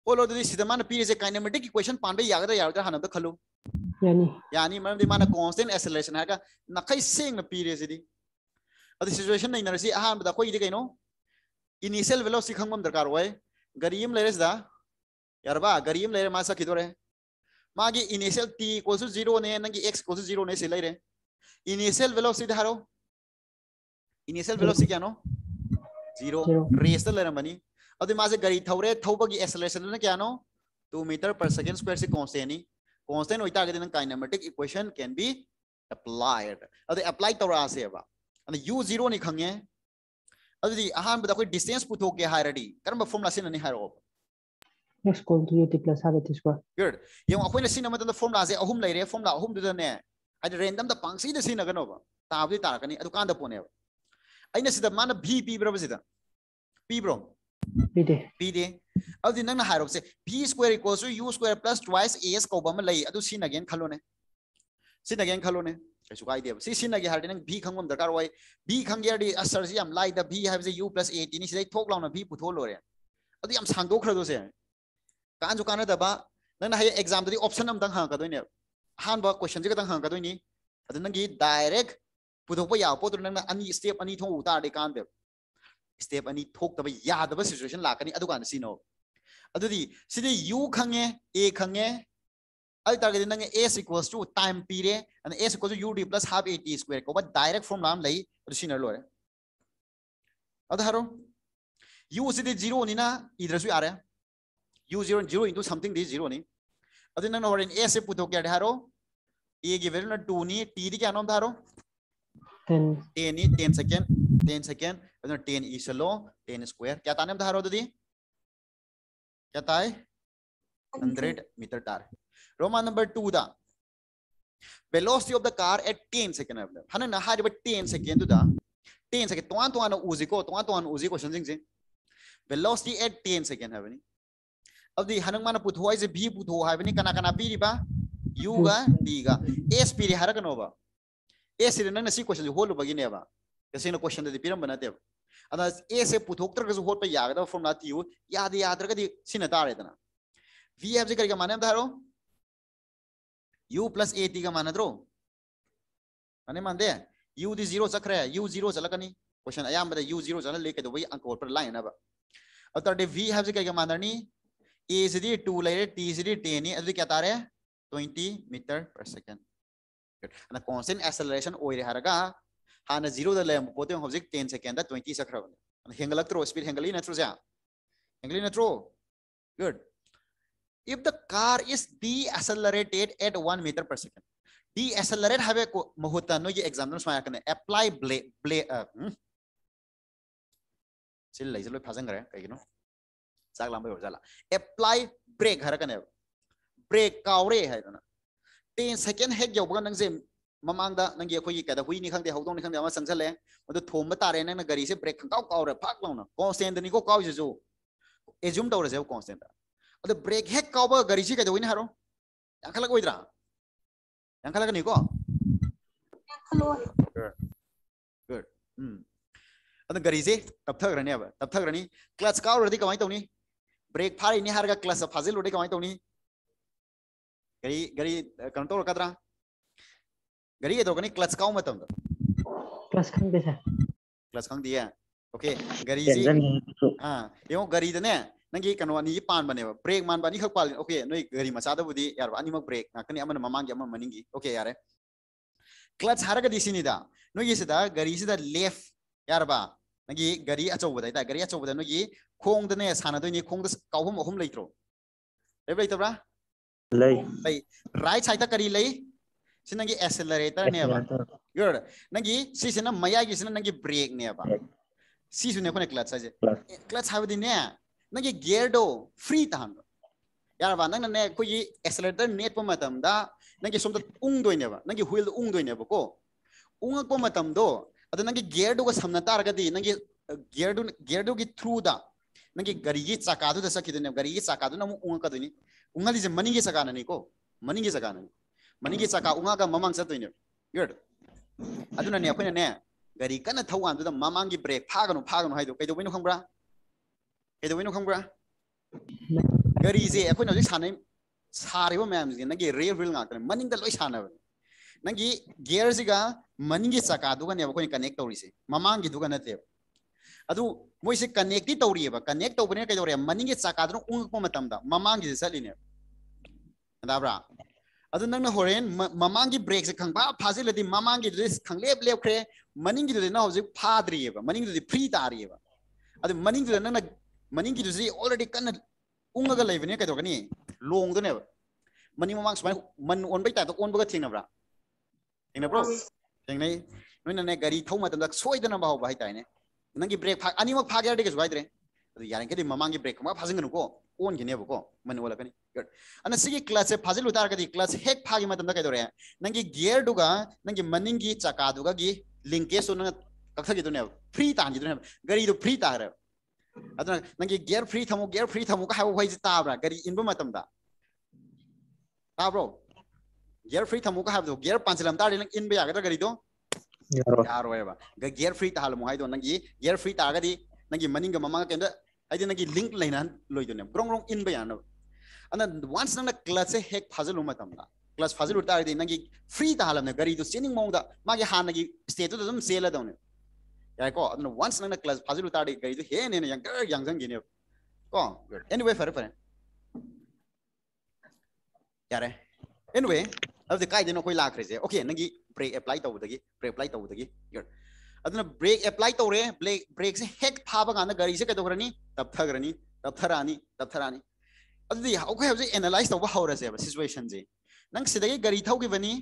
ꯍꯣꯂꯣ ꯑꯗꯨꯗꯤ ꯁꯤꯗ ꯃꯥꯅ ꯄꯤꯔꯤꯁꯦ ꯀꯥꯏꯅꯃꯦꯇꯤꯛ ꯏꯀ꯭ꯋꯦꯁꯟ ꯄꯥꯟꯕ ꯌꯥꯒꯗ꯭ꯔꯥ ꯌꯥꯔꯣꯏꯗ꯭ꯔꯥ ꯍꯥꯟꯅ ꯑꯝꯇ ꯈꯜꯂꯨ ꯌꯥꯅꯤ ꯌꯥꯅꯤ ꯃꯔꯝꯗꯤ ꯃꯥꯅ ꯀꯣꯟꯁꯇꯦꯟ ꯑꯦꯁꯦꯂꯔꯦꯁꯟ ꯍꯥꯏꯔꯒ ꯅꯥꯈꯩ ꯁꯦꯡꯅ ꯄꯤꯔꯦꯁꯤꯗꯤ ꯑꯗꯨ ꯁꯤꯆꯨꯋꯦꯁꯟ ꯂꯩꯅꯔꯁꯤ ꯑꯍꯥꯟꯕꯗ ꯑꯩꯈꯣꯏꯒꯤꯗꯤ ꯀꯩꯅꯣ इनिशियल वेलोसिटी खंग हम दरकार होए गरीम ले रहा यारबा गरीम ले रहे मासा किधर है मागी इनिशियल t इक्वल्स टू 0 ने नंगी x इक्वल्स टू 0 ने से ले रहे इनिशियल वेलोसिटी धारो इनिशियल वेलोसिटी क्या नो 0 रेस ले रहा मनी अभी मैं गरी थौरे थौबगी एक्सलेशन क्या two metre per second square से कॉन्स्टेंट कॉन्स्टेंट होता kinematic equation can be applied अभी apply तौर से अब अन u zero नि खंगे अदे अहान बदा कोई distance पुथो के हायरडी करम फॉर्मूला सिन नि हायरो x equal to ut plus तारकनी अदु कांदा पोने अब मान v p ब्रब bd bd अब दिन ना हायरोप से b square equals to u square plus twice as को बम लाई अदु sin again खलो ने sin again खलो ने कैसे काई दे सी sin again हार्डिन b खंगम दरकार होय b खंगे यार असर से हम लाई द b है से u plus a तीनी से थोक लाउना b पुथो लोरे अदु हम सांदो खरदो से कान जो कान दबा नन हाय एग्जाम ददी ऑप्शन हम दंग हां कदो ने हान बा क्वेश्चन जे दंग हां कदो नी अदु नंगी डायरेक्ट पुथो प या पोत्र नन स्टेप अनी थो उतार दे कान स्टेप अनि थोक्तब यादब सिचुएशन लाकनी अदुकान सिनो अदुदी सिदे u खंगे a खंगे अब तारगे नंगे s equals to time पीरे and s equals to ud plus half at square को बट डायरेक्ट फॉर्मूला हम लई सिनो लोरे अद हरो u सिदे 0 नि ना इधर सु आ रहा u 0 0 into something this 0 नि अदु नंगे और s से पुतो क्या हरो a की ना 2 नि t दी क्या नाम धारो 10 10 नि 10 सेकंड टेन सेकेंड टेन ई से लो टेन स्क्वायर क्या था बता रहा दीदी क्या था हंड्रेड मीटर टार रोमा नंबर टू दा velocity of the car at 10 second level hana na hari ba 10 second to da 10 second tuan tuan uzi ko tuan tuan uzi question sing sing velocity at 10 second have ni अब दी हनंग माना पुथो eyes भी पुथो है बनी कना कना पीरी बा you गा D गा एस पीरी हर कनो बा एस रे नंग नसी क्वेश्चन होल बगी ने बा ꯇꯁꯦꯡꯅ ꯀꯣꯏꯁꯟꯗꯗꯤ ꯄꯤꯔꯝꯕ ꯅꯠꯇꯦꯕ ꯑꯗ ꯑꯦꯁꯦ ꯄꯨꯊꯣꯛꯇ꯭ꯔꯒꯁꯨ ꯍꯣꯠꯄ ꯌꯥꯒꯗꯕ ꯐꯣꯔꯃꯨꯂꯥ ꯇꯤꯌꯨ ꯌꯥꯗꯤ ꯌꯥꯗ꯭ꯔꯒꯗꯤ ꯁꯤꯅ ꯇꯥꯔꯦꯗꯅ ꯚꯤ ꯍꯥꯏꯕꯁꯦ ꯀꯔꯤꯒ ꯃꯥꯟꯅꯕꯗ ꯍꯥꯏꯔꯣ यू प्लस ए तीग मानद्रो माने मानदे हैं यू दी जीरो चक्र यू जीरो चलकनी क्वेश्चन आया यू जीरो चल लेके अंक और पर लाइन अब अतः वी है से क्या क्या माननी ए से दी टू ले टी से दी टेन ही क्या है ट्वेंटी मीटर पर सेकेंड ना कॉन्स्टेंट एक्सेलरेशन हाँ जीरो पोते हम टेन सेकेंड ट्वेंटी सक्रबने हेंगलो स्पीड हेंगली नो जहाँ हेंगली नो good if the car is decelerated at one metre per second decelerate हे मुहूर्त नई एग्जाम सुना एप्लाई ब्ले ब्ले लो फाजेंगे कहीं चाकला एप्लाई ब्रेक हरकने ब्रेक कौरे टेन सेकेंड हे जब नजे ममांग नई कैदा हुई नहीं खाते हौदों खाते चंसल थोब तारे ना गरी से ब्रेक खाव कौर फाक लौन कॉन्सटेंट निको कौजो एज्यूम तौर से कॉन्सटेंट अब ब्रेक हे कौब गरी से कैदा हुई हारो यांखलगनीको गरी से तपथग्रने अब तपथग्रनी क्लच कौरदे कमाय तौनी ब्रेक फाइनी हार क्लच फाजिलुदे कमाय तौनी गरी गरी कंट्रोल कद्रा ꯒꯥꯔꯤ क्लच काउ मतम क्लच खंग दे क्लच खंग दिया ओके गरी जी हां यो गरी दने नंगी कनो अनि पान बने ब्रेक मान बानी खक पाल ओके नोई गरी मचा द बुदी यार अनि मक ब्रेक नकने अमन ममांग अमन मनिंगी ओके यार क्लच हारग दिसिनिदा नोई येसिदा गरी सिदा लेफ्ट यार बा नंगी गरी अचो बदाई तो तो तो right side si nang accelerator ne ba good nang si si na maya gi si eh, nang brake ne ba si su ne khone clutch aje यार वा नंग ने कोई एक्सेलरेटर नेट प मतम दा नंग सोम त उंग दोइ नेबा नंग व्हील उंग दोइ नेबा को उंग प मतम दो अद गियर दो तार गियर दो गियर दो थ्रू दा गरी चका दो दसखि दो ने गरी चका दो न उंग उंग को मन की चका उगा ममंग सतने युड गरी कन थवाद ममान की ब्रेक फागन फागन है कई खब्रा कई खब्रा गरी से अखोना सान सारे मैमजे नगे रे रुल मन सानवे नंगी गेर से मनी चकाने अखोने कनेक् तौरी ममान की नाते मो से कनेक्टी तौरी कनेक् तौबने कई मनी चकाद उम ममान चलने Also nang na horen mamangi break se kang ba phase le di mamangi dis kang le le kre maning gi de na ho padri ye ba maning de pri tari ye ba ade maning de nang na maning gi de already kan unga ga live ne ka dog ni long de ne ba mani mamang sma man on bai ta to on ba thing na bra thing na bro thing nei no na ne gari thau ma tan da soi de na ba ho bai ta ne nang gi break pha ani ma pha ge de ge soi de यारेंगे ममांग brake मा फाजिंगनुको own गिने बको मन वाला कनी good अन सिगी clutch फाजिल उतार कदी क्लच हेक फागी मतलब ना कदोरे नंगी गियर दुगा नंगी मनिंगी चका दुगा गी लिंकेज सोन कखा गी दुने फ्री तान गी दुने गरी दु फ्री तार अदन नंगी गियर फ्री थमो गियर फ्री थमो का हाव वाइज ताबरा गरी इनबो मतम दा ताब्रो गियर फ्री थमो का हाव दो गियर पांचलम तार इन बे आगदा गरी दो यार होएबा गियर फ्री ताल मुहाई दो नंगी गियर फ्री तागदी नंगी मनिंग ममांग केंद्र ai link lai nan loi do ne rong rong in ba yan ana once na class e hek phajal u matam na class phajal u de na free ta halam gari do sending mong da ma gi state dum ya ko ana once class phajal de gari he ne yang yang jang ko anyway fare fare yare anyway अदना brake apply तो रहे break break से हेक फाबा गाना गरीब से कदो करनी तब था करनी तब था रानी तब था रानी अदना ये ओके अब उसे एनालाइज तो वह हो रहा है अब सिचुएशन जे नंग से देखे गरीब था के बनी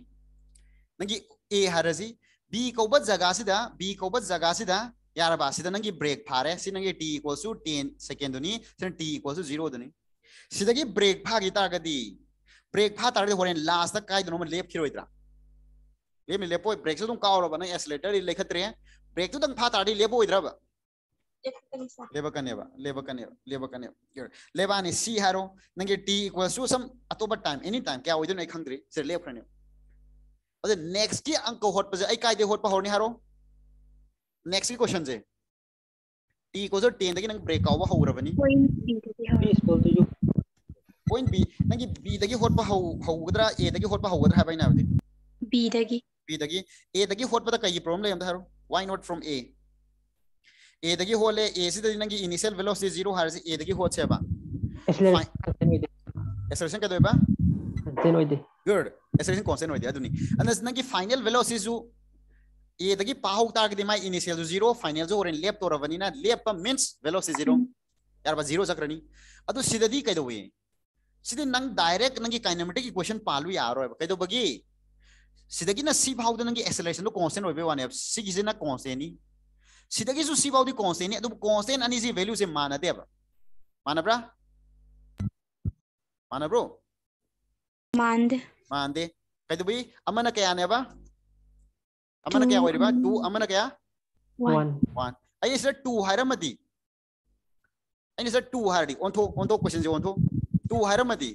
नंगी ए हरजी बी बस जगह से दा बी बस जगह से दा यार से दा नंगी ब्रेक फारे सी नंगी टी इक्वल्स टू 10 दुनी सी टी टू दुनी ब्रेक फागी तारगदी ब्रेक फा तारगदी होरेन लास्ट तक काय दुनो ये लेपो पो ब्रेक से तुम का और बना एसलेटर ले हैं ब्रेक तो तंग फात आड़ी ले बो इधर लेबा कनेबा लेबा कनेबा लेबा कनेबा लेबा ने सी हारो नंगे टी इक्वल्स टू सम अतोबा टाइम एनी टाइम क्या ओइदन एक खंगरी से ले फ्रेने अदे नेक्स्ट की अंक होट पजे आई हारो नेक्स्ट की क्वेश्चन जे T to 10 brake out point B B होगदरा ए बी दगी ꯄꯤꯗꯒꯤ ꯑꯦꯗꯒꯤ ꯍꯣꯠꯄꯗ ꯀꯩꯒꯤ ꯄ꯭ꯔꯣꯕ꯭ꯂꯦꯝ ꯂꯩꯔꯝꯗ ꯍꯥꯏꯔꯣ ꯋꯥꯏ ꯅꯣꯠ ꯐ꯭ꯔꯣꯝ ꯑꯦ ꯑꯦꯗꯒꯤ ꯍꯣꯠꯂꯦ ꯑꯦꯁꯤꯗꯗꯤ ꯅꯪꯒꯤ ꯏꯅꯤꯁꯤꯌꯦꯜ ꯚꯦꯂꯣꯁꯤꯇꯤ ꯖꯤꯔꯣ ꯍꯥꯏꯔꯁꯤ ꯑꯦꯗꯒꯤ ꯍꯣꯠꯁꯦꯕ ꯑꯦꯁꯔꯦꯁꯟ ꯀꯩꯗꯧꯕ ꯀꯟꯁꯦꯟ ꯑꯣꯏꯗꯦ ꯒꯨꯗ ꯑꯦꯁꯔꯦꯁꯟ ꯀꯟꯁꯦꯟ ꯑꯣꯏꯗꯦ ꯑꯗꯨꯅꯤ ꯑꯗꯨꯅ फाइनल वेलोसिटीꯁꯨ एदगी पाहौ तागदि माय इनिशियल जीरो फाइनल जो ओरेन लेफ्ट और वनीना लेफ्ट मींस वेलोसिटी जीरो यार बस जीरो चक्रनी कई सिददी कइदो नंग डायरेक्ट नंगी काइनेमेटिक इक्वेशन पालु यारो कइदो बगी सिदगी सी भाव होने की एक्सेलरेशन लो कांस्टेंट होबे वाने सी ही सिदगी सु अब कांस्टेंट अनि जी वैल्यू से माना दे अब माना ब्रा कई दबी अमन क्या आने अब अमन क्या होरी बा 2 अमन क्या 1 1 टू इज 2 हायरमदी आई इज 2 हायरदी ओन थो ओन थो क्वेश्चन जे ओन थो टू हायरमदी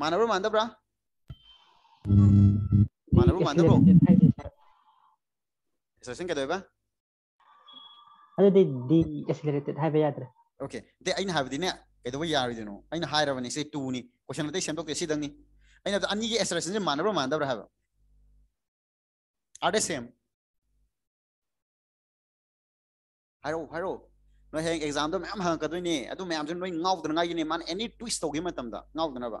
माना ब्रो मान ब्रा 만으로 만으로. एक्सलेशन क्या देगा? अरे दे डी एक्सलेटेड है भैया तेरे. Okay, दे इन है बदीने cái đó bây giờ rồi nó, anh hai ra vấn đề sẽ tu ni, question này xem được cái gì đằng ni, anh là anh cái expression sẽ màn đâu màn đâu ra hả? Are they same? Hello, hello. Nói hàng exam đó mấy em hàng cái đó nè, đó à, mấy em chúng nó ngáo từ ngay như này, man any twist đâu cái mà tầm đó, ngáo từ nào vậy?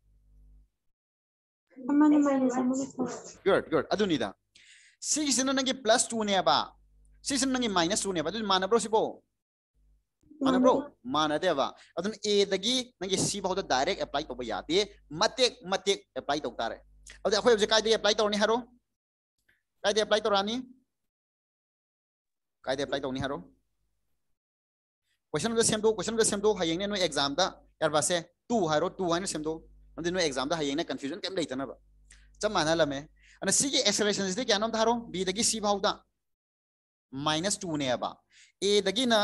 good good aduni da six na nangi plus 2 ne ba six na nangi minus 2 ne ba du mana bro sibo mana bro mana de ba adun a dagi nangi c ba hoda direct apply to ba yate matek matek apply to ta re अब अखोय जे कायदे apply तौरनी हारो कायदे apply तौरानी कायदे apply तौरनी हारो question जो same दो question जो same दो हायने नो एग्जाम दा यार वासे 2 हारो 2 हायने सेम दो ꯑꯗꯨ ꯅꯣꯏ ꯑꯦꯛꯖꯥꯝꯗ ꯍꯌꯦꯡꯅ ꯀꯟꯐ꯭ꯌꯨꯖꯟ ꯀꯩꯝ ꯂꯩꯇꯅꯕ ꯆꯞ ꯃꯥꯟꯅꯂꯝꯃꯦ ꯑꯗ ꯁꯤꯒꯤ ꯑꯦꯛꯁꯂꯦꯁꯟꯁꯤꯗꯤ ꯀꯌꯥꯅꯣꯝ ꯊꯥꯔꯣ ꯕꯤꯗꯒꯤ ꯁꯤ ꯐꯥꯎꯗ माइनस टू ने अब ए दगिना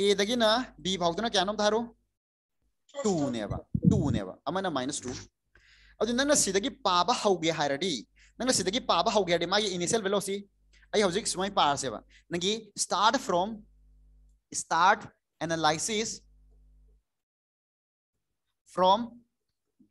ए दगिना बी भाव क्या नाम धारो टू ने टू ने माइनस टू अब ना सीधा की पाब हाउ है ना सीधा की पाब हाउ गया मागी इनिशियल वेलोसिटी आई हाउ जिक start start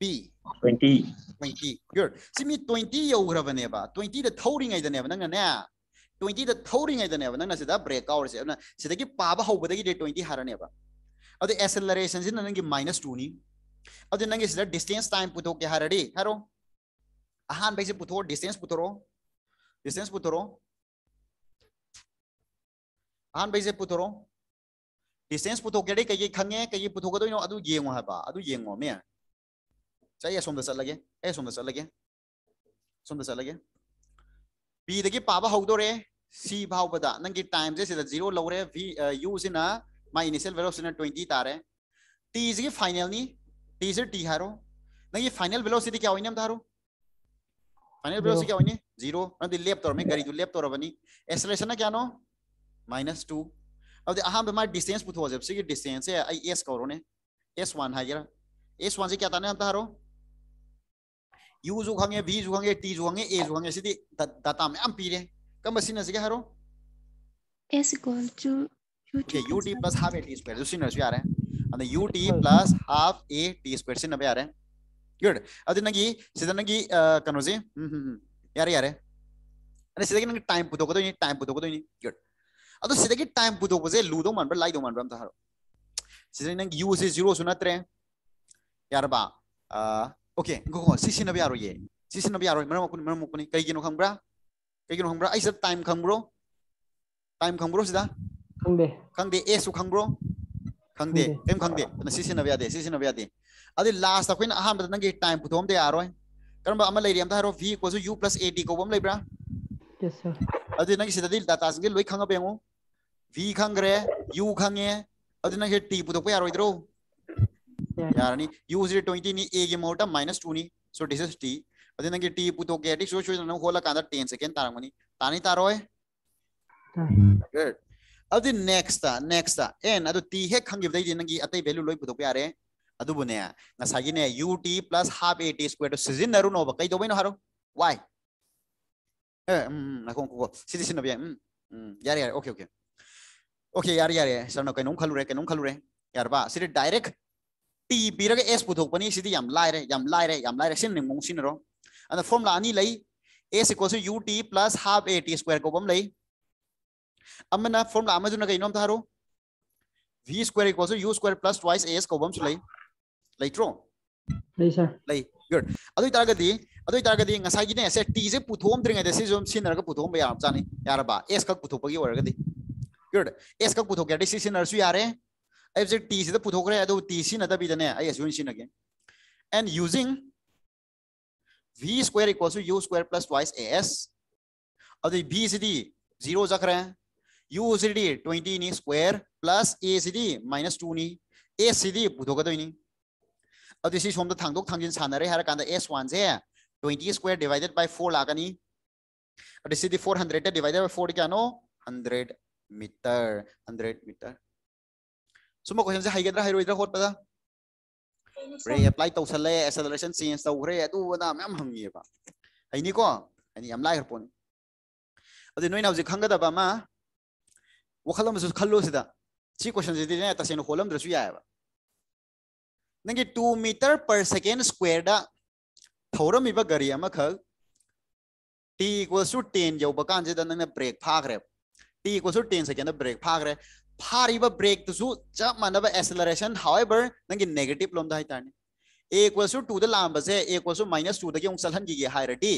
B. 20. 20. Good. Simi 20 yo ura bane ba. 20 the thoding ai dane ba nang na. 20 the thoding ai dane ba nang na sida break out se na sida ki pa ba ho ba ki 20 harane ba. Adu acceleration sin nang ki minus 2 ni. Adu nang sida distance time puto ke harade. Haro. Ahan ba se puto distance puto ro. Distance puto ro. Ahan ba se puto ro. Distance puto ke de kai khang ye kai puto ko do no adu yengo ha ba. Adu yengo me. चाहिए som dessa lage a som dessa lage som dessa lage b dagi pa ba hawdore c bhaw bada nangi time je sida zero lowre v u sina my initial velocity na 20 tare t is final ni t is t haro nangi final velocity kya hoine am final velocity kya hoine zero nanti left tor me gari left tor acceleration na क्या नो? minus 2 अब अहम मार distance पुथो जब से distance है S करो ने एस वन है एस वन से क्या ताने हम तारो U जो खंगे V जो खंगे T जो खंगे A जो खंगे सिदी डाटा में हम पी कम बसी ना क्या हरो S equal to UT okay, UT plus half AT square जो सिनर्स भी आ रहे UT plus half AT square सिन आ रहे गुड अब दिन नगी सीधा नगी कनोजी यारे यारे अरे सीधा की टाइम पुतो को तो ये टाइम पुतो को तो ये गुड अब तो की टाइम पुतो को जे लूडो मन पर लाई दो मन पर हम तो हरो U से जीरो सुना त्रे यार बा ओके गुगो सिसिन नबि ये सिसिन नबि आरो मरम कुनि मरम कुनि कै गिनो खंब्रा कै गिनो खंब्रा आइसे टाइम खंब्रो टाइम खंब्रो सिदा खंदे खंदे ए सु खंब्रो खंदे एम खंदे सिसिन नबि आदे सिसिन नबि आदि लास्ट अखिन अहम द नंगे टाइम पुथोम दे आरो करम अमा लैरियम दा हरो v u ad को बम लैब्रा यस सर आदि नंगे सिदा दिल दाता सिगे लई खंगा v खंग्रे u खंगे आदि नंगे t पुथो पे आरो इद्रो යාරනි යූසිට ටොයින්ටිනි ඒගේ මෝට මයිනස් ටුනි සො ඩිසස් ටී අදනගේ ටී පුතෝ කෑටි ෂෝ ෂෝ නෝ හොල කඳ ටෙන් සෙකෙන් තරමනි තනි තරෝය good अब next था next था एन अदु टी है खंग गिव दई दिन की अतई वैल्यू लोई पुतो प्यारे अदु बुने ना सागी ने ut plus half at square तो सीजन नरु नो बकई दो बई नो हारो why ए हम्म, हम्म, ना को को सीधे सीधे बे यार यार ओके ओके ओके यार यार सर न कई नो खलुरे कई नो खलुरे यार बा सीधे डायरेक्ट पी पीर एस पुथोपनी लाइर यम लाइर यम लायरे सिंह लायरे सिन रो अनी S equals U T plus half A T square को बम लई अमना फॉर्मूला अमजु न कइनोम थारो v स्क्वायर स्क्वायर प्लस वाइस as को गुड से t जे पुथोम द्रिंगे दे गुड एस का पुथोगे ꯑꯩꯁꯦ ꯇꯤꯁꯤꯗ ꯄꯨꯊꯣꯛꯈ꯭ꯔꯦ ꯑꯗꯨꯕꯨ ꯇꯤ ꯁꯤꯖꯤꯟꯅꯗꯕꯤꯗꯅꯦ ꯑꯩ ꯑꯁꯨꯃꯥꯏꯅ ꯁꯤꯖꯤꯟꯅꯒꯦ and using v square equals to u square plus twice as अरे b से जीरो जख रहे u से ट्वेंटी नहीं प्लस a से माइनस टू नहीं a से दी बुधो का सोम तो, तो थंग दो थंग जिन साना वन से twenty square divided by four lakh नहीं और four hundred divided by four क्या नो हंड्रेड मीटर हंड्रेड मीटर ꯁꯨꯝꯕ ꯀꯣꯏꯁꯟꯁꯦ ꯍꯩꯒꯗ꯭ꯔꯥ ꯍꯩꯔꯣꯏꯗ꯭ꯔꯥ ꯍꯣꯠꯄꯗ ꯔꯦ ꯑꯦꯄ꯭ꯂꯥꯏ ꯇꯧꯁꯜꯂꯦ ꯑꯦꯛꯁꯦꯂꯔꯦꯁꯟ ꯆꯦꯟꯖ ꯇꯧꯈ꯭ꯔꯦ ꯑꯗꯨ ꯑꯗꯥ ꯃꯌꯥꯝ ꯍꯪꯉꯤꯑꯕ ꯍꯩꯅꯤꯀꯣ ꯍꯥꯏꯗꯤ ꯌꯥꯝ ꯂꯥꯏꯈ꯭ꯔ ꯄꯣꯠꯅꯤ ꯑꯗꯨ ꯅꯣꯏꯅ ꯍꯧꯖꯤꯛ ꯈꯪꯒꯗꯕ ꯑꯃ ꯋꯥꯈꯜ ꯑꯃꯁꯨ ꯈꯜꯂꯣ ꯁꯤꯗ ꯁꯤ ꯀꯣꯏꯁꯟꯁꯤꯗꯤꯅꯦ ꯇꯁꯦꯡꯅ ꯍꯣꯠꯂꯝꯗ꯭ꯔꯁꯨ ꯌꯥꯏꯑꯕ ꯅꯪꯒꯤ ꯇꯨ ꯃꯤꯇꯔ ꯄꯔ ꯁꯦꯀꯦꯟ ꯁ꯭ꯀ꯭ꯋꯦꯔꯗ ꯊꯧꯔꯝꯃꯤꯕ ꯒꯥꯔꯤ ꯑꯃꯈꯛ ꯇꯤ ꯏꯀ꯭ꯋꯜꯁꯨ ꯇꯦꯟ ꯌꯧꯕ ꯀꯥꯟꯁꯤꯗ ꯅꯪꯅ ꯕ꯭ꯔꯦꯛ ꯐꯥꯈ꯭ꯔꯦꯕ ꯇꯤ ꯏꯀ꯭ꯋꯜꯁꯨ ꯇꯦꯟ ꯁꯦꯀꯦꯟꯗ ꯕ꯭ꯔꯦꯛ ꯐꯥꯈ꯭ꯔꯦ फारीब ब्रेक तो चप मानव एसलरेशन हावर नंगे नेगेटिव लोम दाई तारने a equals to 2 द लांबसे a equals to minus 2 दगे उंग सलहन गिगे हायरटी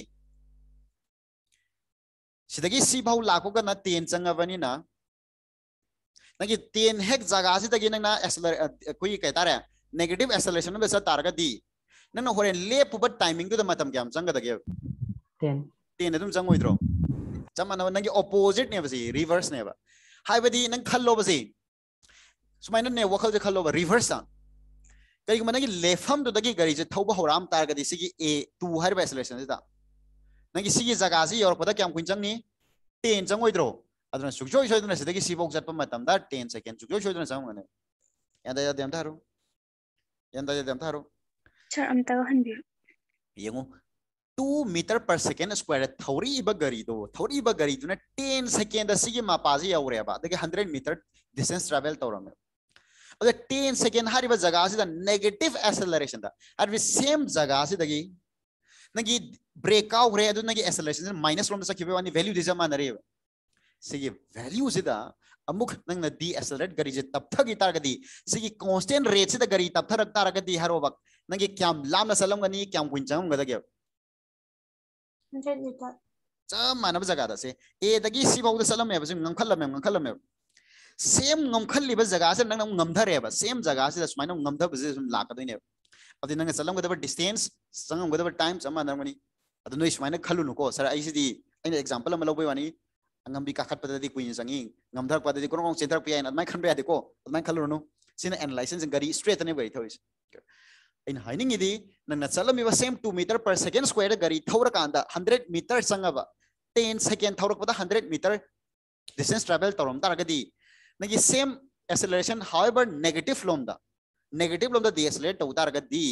सिदगी सी भाव नंगे तेन हेक जगह से तो ना एसलर कोई कहता तारे नेगेटिव एसलरेशन में सर तारगा दी नंग होरे लेप टाइमिंग तो क्या चंगदे तेन तेन चंगद्रो 10 चप मानव नंगे ओपोजिट ने रिवर्स ने बा हाइबदी नंग खलोबसे सुमाइन ने वखल खलोब रिवर्स दा कई मन लेफम तो दगी गरी जे ए 2 हाइब एक्सेलरेशन दा नंगी जगह से यौरपदा क्या कुन जंगनी टेन जंगोइद्रो अदन सुगजो सोइदन से दगी सिबोक जतप मतम दा 10 सेकंड सुगजो सोइदन संगने यांदा यादम थारो यांदा सर हम two metre per second square थौरी गरीदो थौरी गरीदो ने टेन सेकेंड से मपाजे यौरेब हंड्रेड मीटर डिस्टेंस ट्रेवल तौरमे अब टेन सेकेंड हाब जगह नेगेटिव एसलरेशन सेम जगह से नगी ब्रेक काउरे नगी एसलरेशन माइनस रोम चखिबे वानी वैल्यू दिजा मानरे से वैल्यू सिदा अमुक नंग डी एसलरेट गरी जे तपथगी तारगदी से कांस्टेंट रेट से गरी तपथरक हर हरोबक नगी क्याम लाम सलमगनी क्याम गुंजाम गदगे ꯆꯞ ꯃꯥꯟꯅꯕ ꯖꯒꯥꯗꯁꯦ ꯑꯦꯗꯒꯤ ꯁꯤꯐꯥꯎꯗ ꯆꯠꯂꯝꯃꯦꯕ सेम नमखल्लीब जगह से नंग नमधर है बस सेम जगह से सुमाइन नमधर बजे अब दिन डिस्टेंस संगम गदब टाइम सम नंगनी अद नई सुमाइन खलु नुको सर आई सिदी अइन एग्जांपल म लबोय वानी अंगम बि काखत पददि कुइन संगी नमधर पददि खनबे को अदमाय खलु नु सिन गरी स्ट्रेट ने बई इन हाइनिंग नंग चलम same two metre per second square गरी थौरकान हंड्रेड मीटर चंगब टेन सेकेंड थौरक हंड्रेड मीटर डिस्टेंस ट्रेवल तौर तारगदी नंगी सेम एक्सेलरेशन एवर नेगेटिव लोमद नेगेटिव लोमद डिएक्सेलरेट तौ तारगदी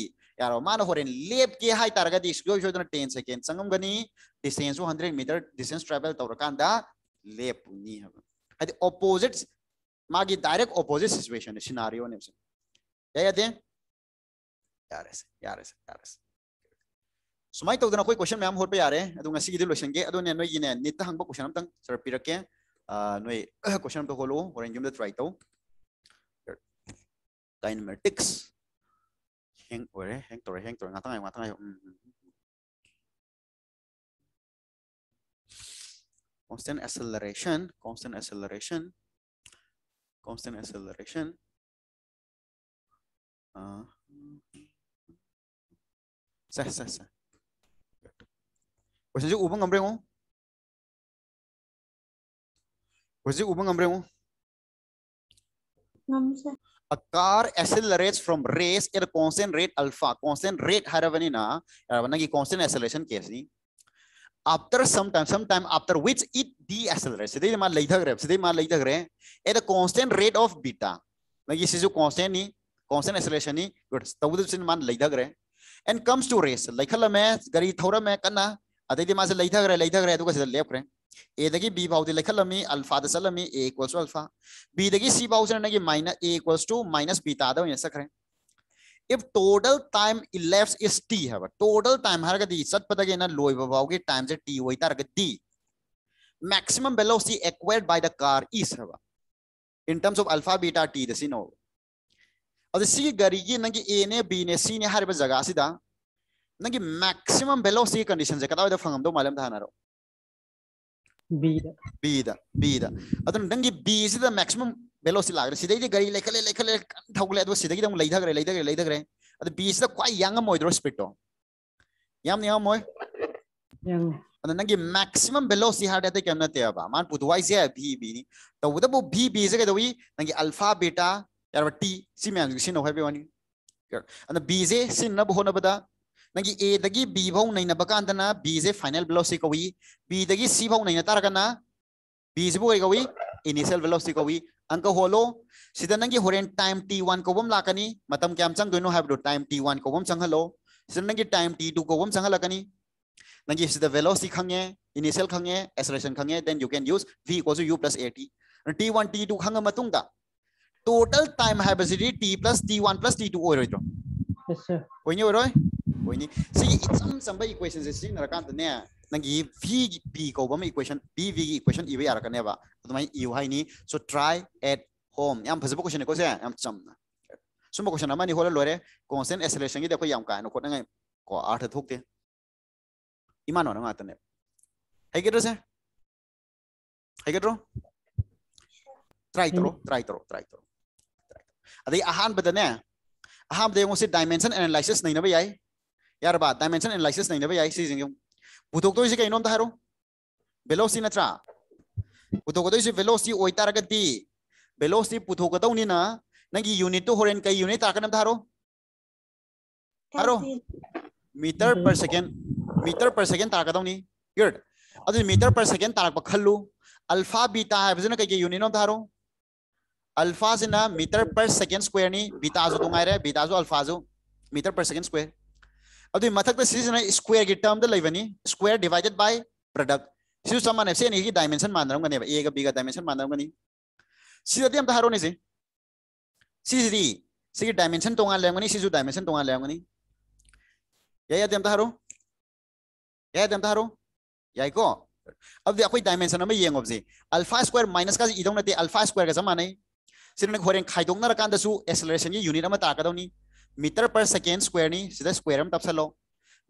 यार मान होरेन लेप के हाई तारगदी सोय सोयदन 10 सेकेंड चंगमगनी डिस्टेंस 100 मीटर डिस्टेंस ट्रेवल तौरकान लेपुनी हब हाइदि ऑपोजिट मागी डायरेक्ट ओपोजिट सिचुएशन सिनारियो ने या यादे सुमाय तौद अखो क्वेश्चन मैम हो रहा है लोशन के नईने नीट हम क्वेश्चन अमत सर पीर के नई क्वेश्चन तो हलो हो रही ट्राई तौ कईनमेटिक्स हें हें तौर हें तौर आयो constant acceleration constant acceleration constant acceleration ah. 자, 자, 자. Você diz 5번 감브랭오? Você diz 5번 감브랭오? Não, sir. A car accelerates from race at a constant rate alpha. Constant rate haravanina. Haravanina ki constant acceleration case ni. after some time, some time after which it decelerates. सीधे मान लई धग रहे सीधे मान लई धग रहे at a constant rate of beta. ना ये जो constant ही constant acceleration ही good. तब उधर से मान लई धग रहे and comes to race laikhalame gari thorame kana adai ma se laithagre laithagre aduga sida lepre a dagi b bhav de laikhalami alpha da salami a equals to alpha b dagi c bhav se nagi minus a equals to minus b ta da yesa kare if total time elapsed is t have total time har ga di sat padage na loi bhav ge time se t hoi tar ga d maximum velocity acquired by the car is have in terms of alpha beta t the sino अब सी ए ने B C ने जगह सीधा नंगी maximum velocity condition से कदा फंगम दो मालूम था बी बी बी अदन बी से मैक्सिमम वेलोसिटी लाग रही सीधे लेखले लेखले ठोकले अदो सीधे दम लेधा करे लेधा करे करे अद बी से क्वाई यांगम होइद्रो स्पीड तो याम याम होय यांग अदन मैक्सिमम वेलोसिटी मान पुदवाई से बी बी नी तो वो बी बी से कदोई नंगी अल्फा बीटा यार टी सी मैं सी नौ है बेवानी यार अन्ना बी जे सी नब होना बदा नंगी ए दगी बी भाव नहीं नब का अंदर ना बी जे फाइनल वेलोसिटी कोई बी दगी सी भाव नहीं ना तारा का ना बी जे बोल कोई इनिशियल वेलोसिटी कोई अंक होलो सीधा नंगी होरेन टाइम टी वन को बम लाकनी मतम क्या हम संग दोनों है टाइम टी वन को बम संगलो सीधा नंगी टाइम टी टू को बम संगलकनी नंगी सीधा वेलोसिटी खंगे इनिशियल खंगे एक्सेलरेशन खंगे then you can use v equals to u plus at T t2 खंग मतुंग दा total time hypothesis t plus t1 plus t2 ओ रोय तो कोई नहीं ओ रोय कोई नहीं see it's some some by equation से सी नरकांत ने नगी v b को बम इक्वेशन b v की इक्वेशन इवे आ रखने बा तो मैं यू हाई नी सो ट्राई एट होम यम फसबुक क्वेश्चन को से यम सम सम क्वेश्चन ना मानी होले लोरे कंसेंट एसेलेशन की देखो यम का नको नंगे को आठ थोक दे इमान ना मत ने है गेट से है गेट रो ट्राई करो ट्राई करो ट्राई करो अदई अहानबदने डायमेंशन एनालाइसिस नहीं ना भाई यार बात डायमेंशन एनालाइसिस नहीं ना भाई आई सी जिंग बुधोक तो इसे कहीं नोम धारो वेलोसिटी नत्रा बुधोक तो इसे वेलोसिटी ओइता रगति वेलोसिटी बुधोक तो उन्हीं ना नंगी यूनिट तो होरेन कई यूनिट आकर नम धारो हारो meter per second meter per second तारक दौनी गुड अदु मीटर पर सेकेंड तारक पखल्लू अल्फा बीटा है बजना कई यूनिट नोम धारो अल्फाज ना मीटर पर सेकेंड स्क्वेयर नहीं बीताजु तो मारे बीताजो अल्फाजो मीटर पर सेकेंड स्क्वेयर अब तो मथक सिजना स्क्वायर की टर्म तो लेवनी स्क्वेयर डिवाइडेड बाय प्रोडक्ट सिजु सब माने सेनी की डायमेंशन मानरमगने ए ग बी ग डायमेंशन मानरमगनी सिदि हम हरोने से सिजरी सिगी डायमेंशन तोंगा लेमगनी सिजु डायमेंशन तोंगा लेमगनी या या देम हरो या देम हरो याई को अब देखो अखोई डायमेंशन में ये ऑफ जे अल्फा स्क्वायर माइनस का इधर इदों ते अल्फा स्क्वायर का समान है सिर्फ मैं होरें खाइदोंना रकान एक्सेलरेशन की यूनिट अमा मीटर पर सेकेंड स्क्वायर नी सिदा स्क्वायर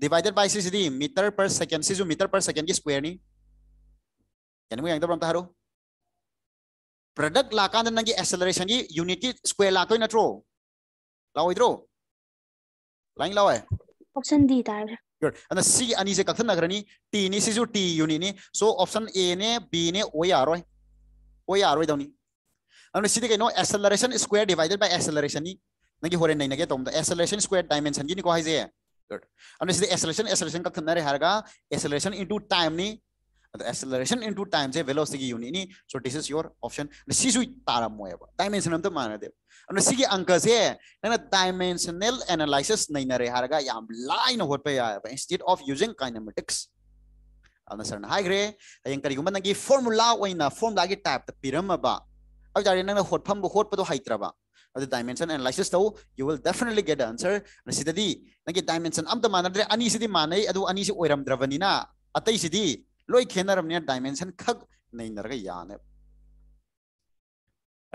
डिवाइडेड बाय सी मीटर पर सेकेंड सिजु मीटर पर सेकेंड की स्क्वायर नी यानी प्रोडक्ट लाकान नंगी की यूनिट की स्क्वायर लातोय नट्रो लाओइद्रो लाइन लाओय ऑप्शन डी तार good and c t ni si t uni so option a ne b ne o o अब नो acceleration square divided by acceleration ही नगी होरे नहीं नगे तो एसलरेशन स्क्वायर डायमेंशन की निको हाई जे गुड एसलरेशन एसलरेशन का थे रे हारगा एसलरेशन इनटू टाइम नी तो एसलरेशन इनटू टाइम जे वेलोसिटी यूनिट नहीं so this is your option सिसु तारा मोएब डायमेंशन हम तो माने दे अंक से ना डायमेंशनल एनालिसिस नहीं ना लाइन हो पे इंस्टीट्यूट ऑफ यूजिंग काइनेमेटिक्स अब सर ना हाई कहीं हयें करिगुम टाइप पीरम अब नंग होटफम होटप तो हाइत्रबा अब डायमेंशन एनालिसिस तो you will definitely get answer सिददी नंगे डायमेंशन माना मानद्रे अनी माने अब तो अनी सि ओइरमद्रबनिना अतै सिदी लोय खेनरमने डायमेंशन खग नहीं नरग याने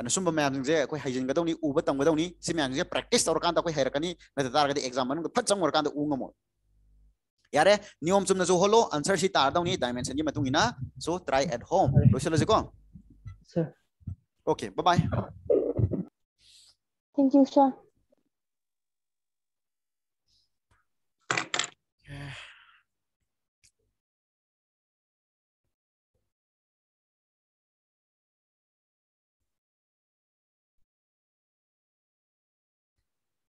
अन तो नहीं मैम तंग अखोई हईजनगदी उब तमगदी मैम से प्रैक्टिस तौर अखोई तार के एग्जाम फट चंगरकान उमो यारे नियम जो होलो आंसर से तारदी डायमेंशन की सो ट्राई एट होम लोसलोजेको sir Okay, bye-bye. Thank you, sir.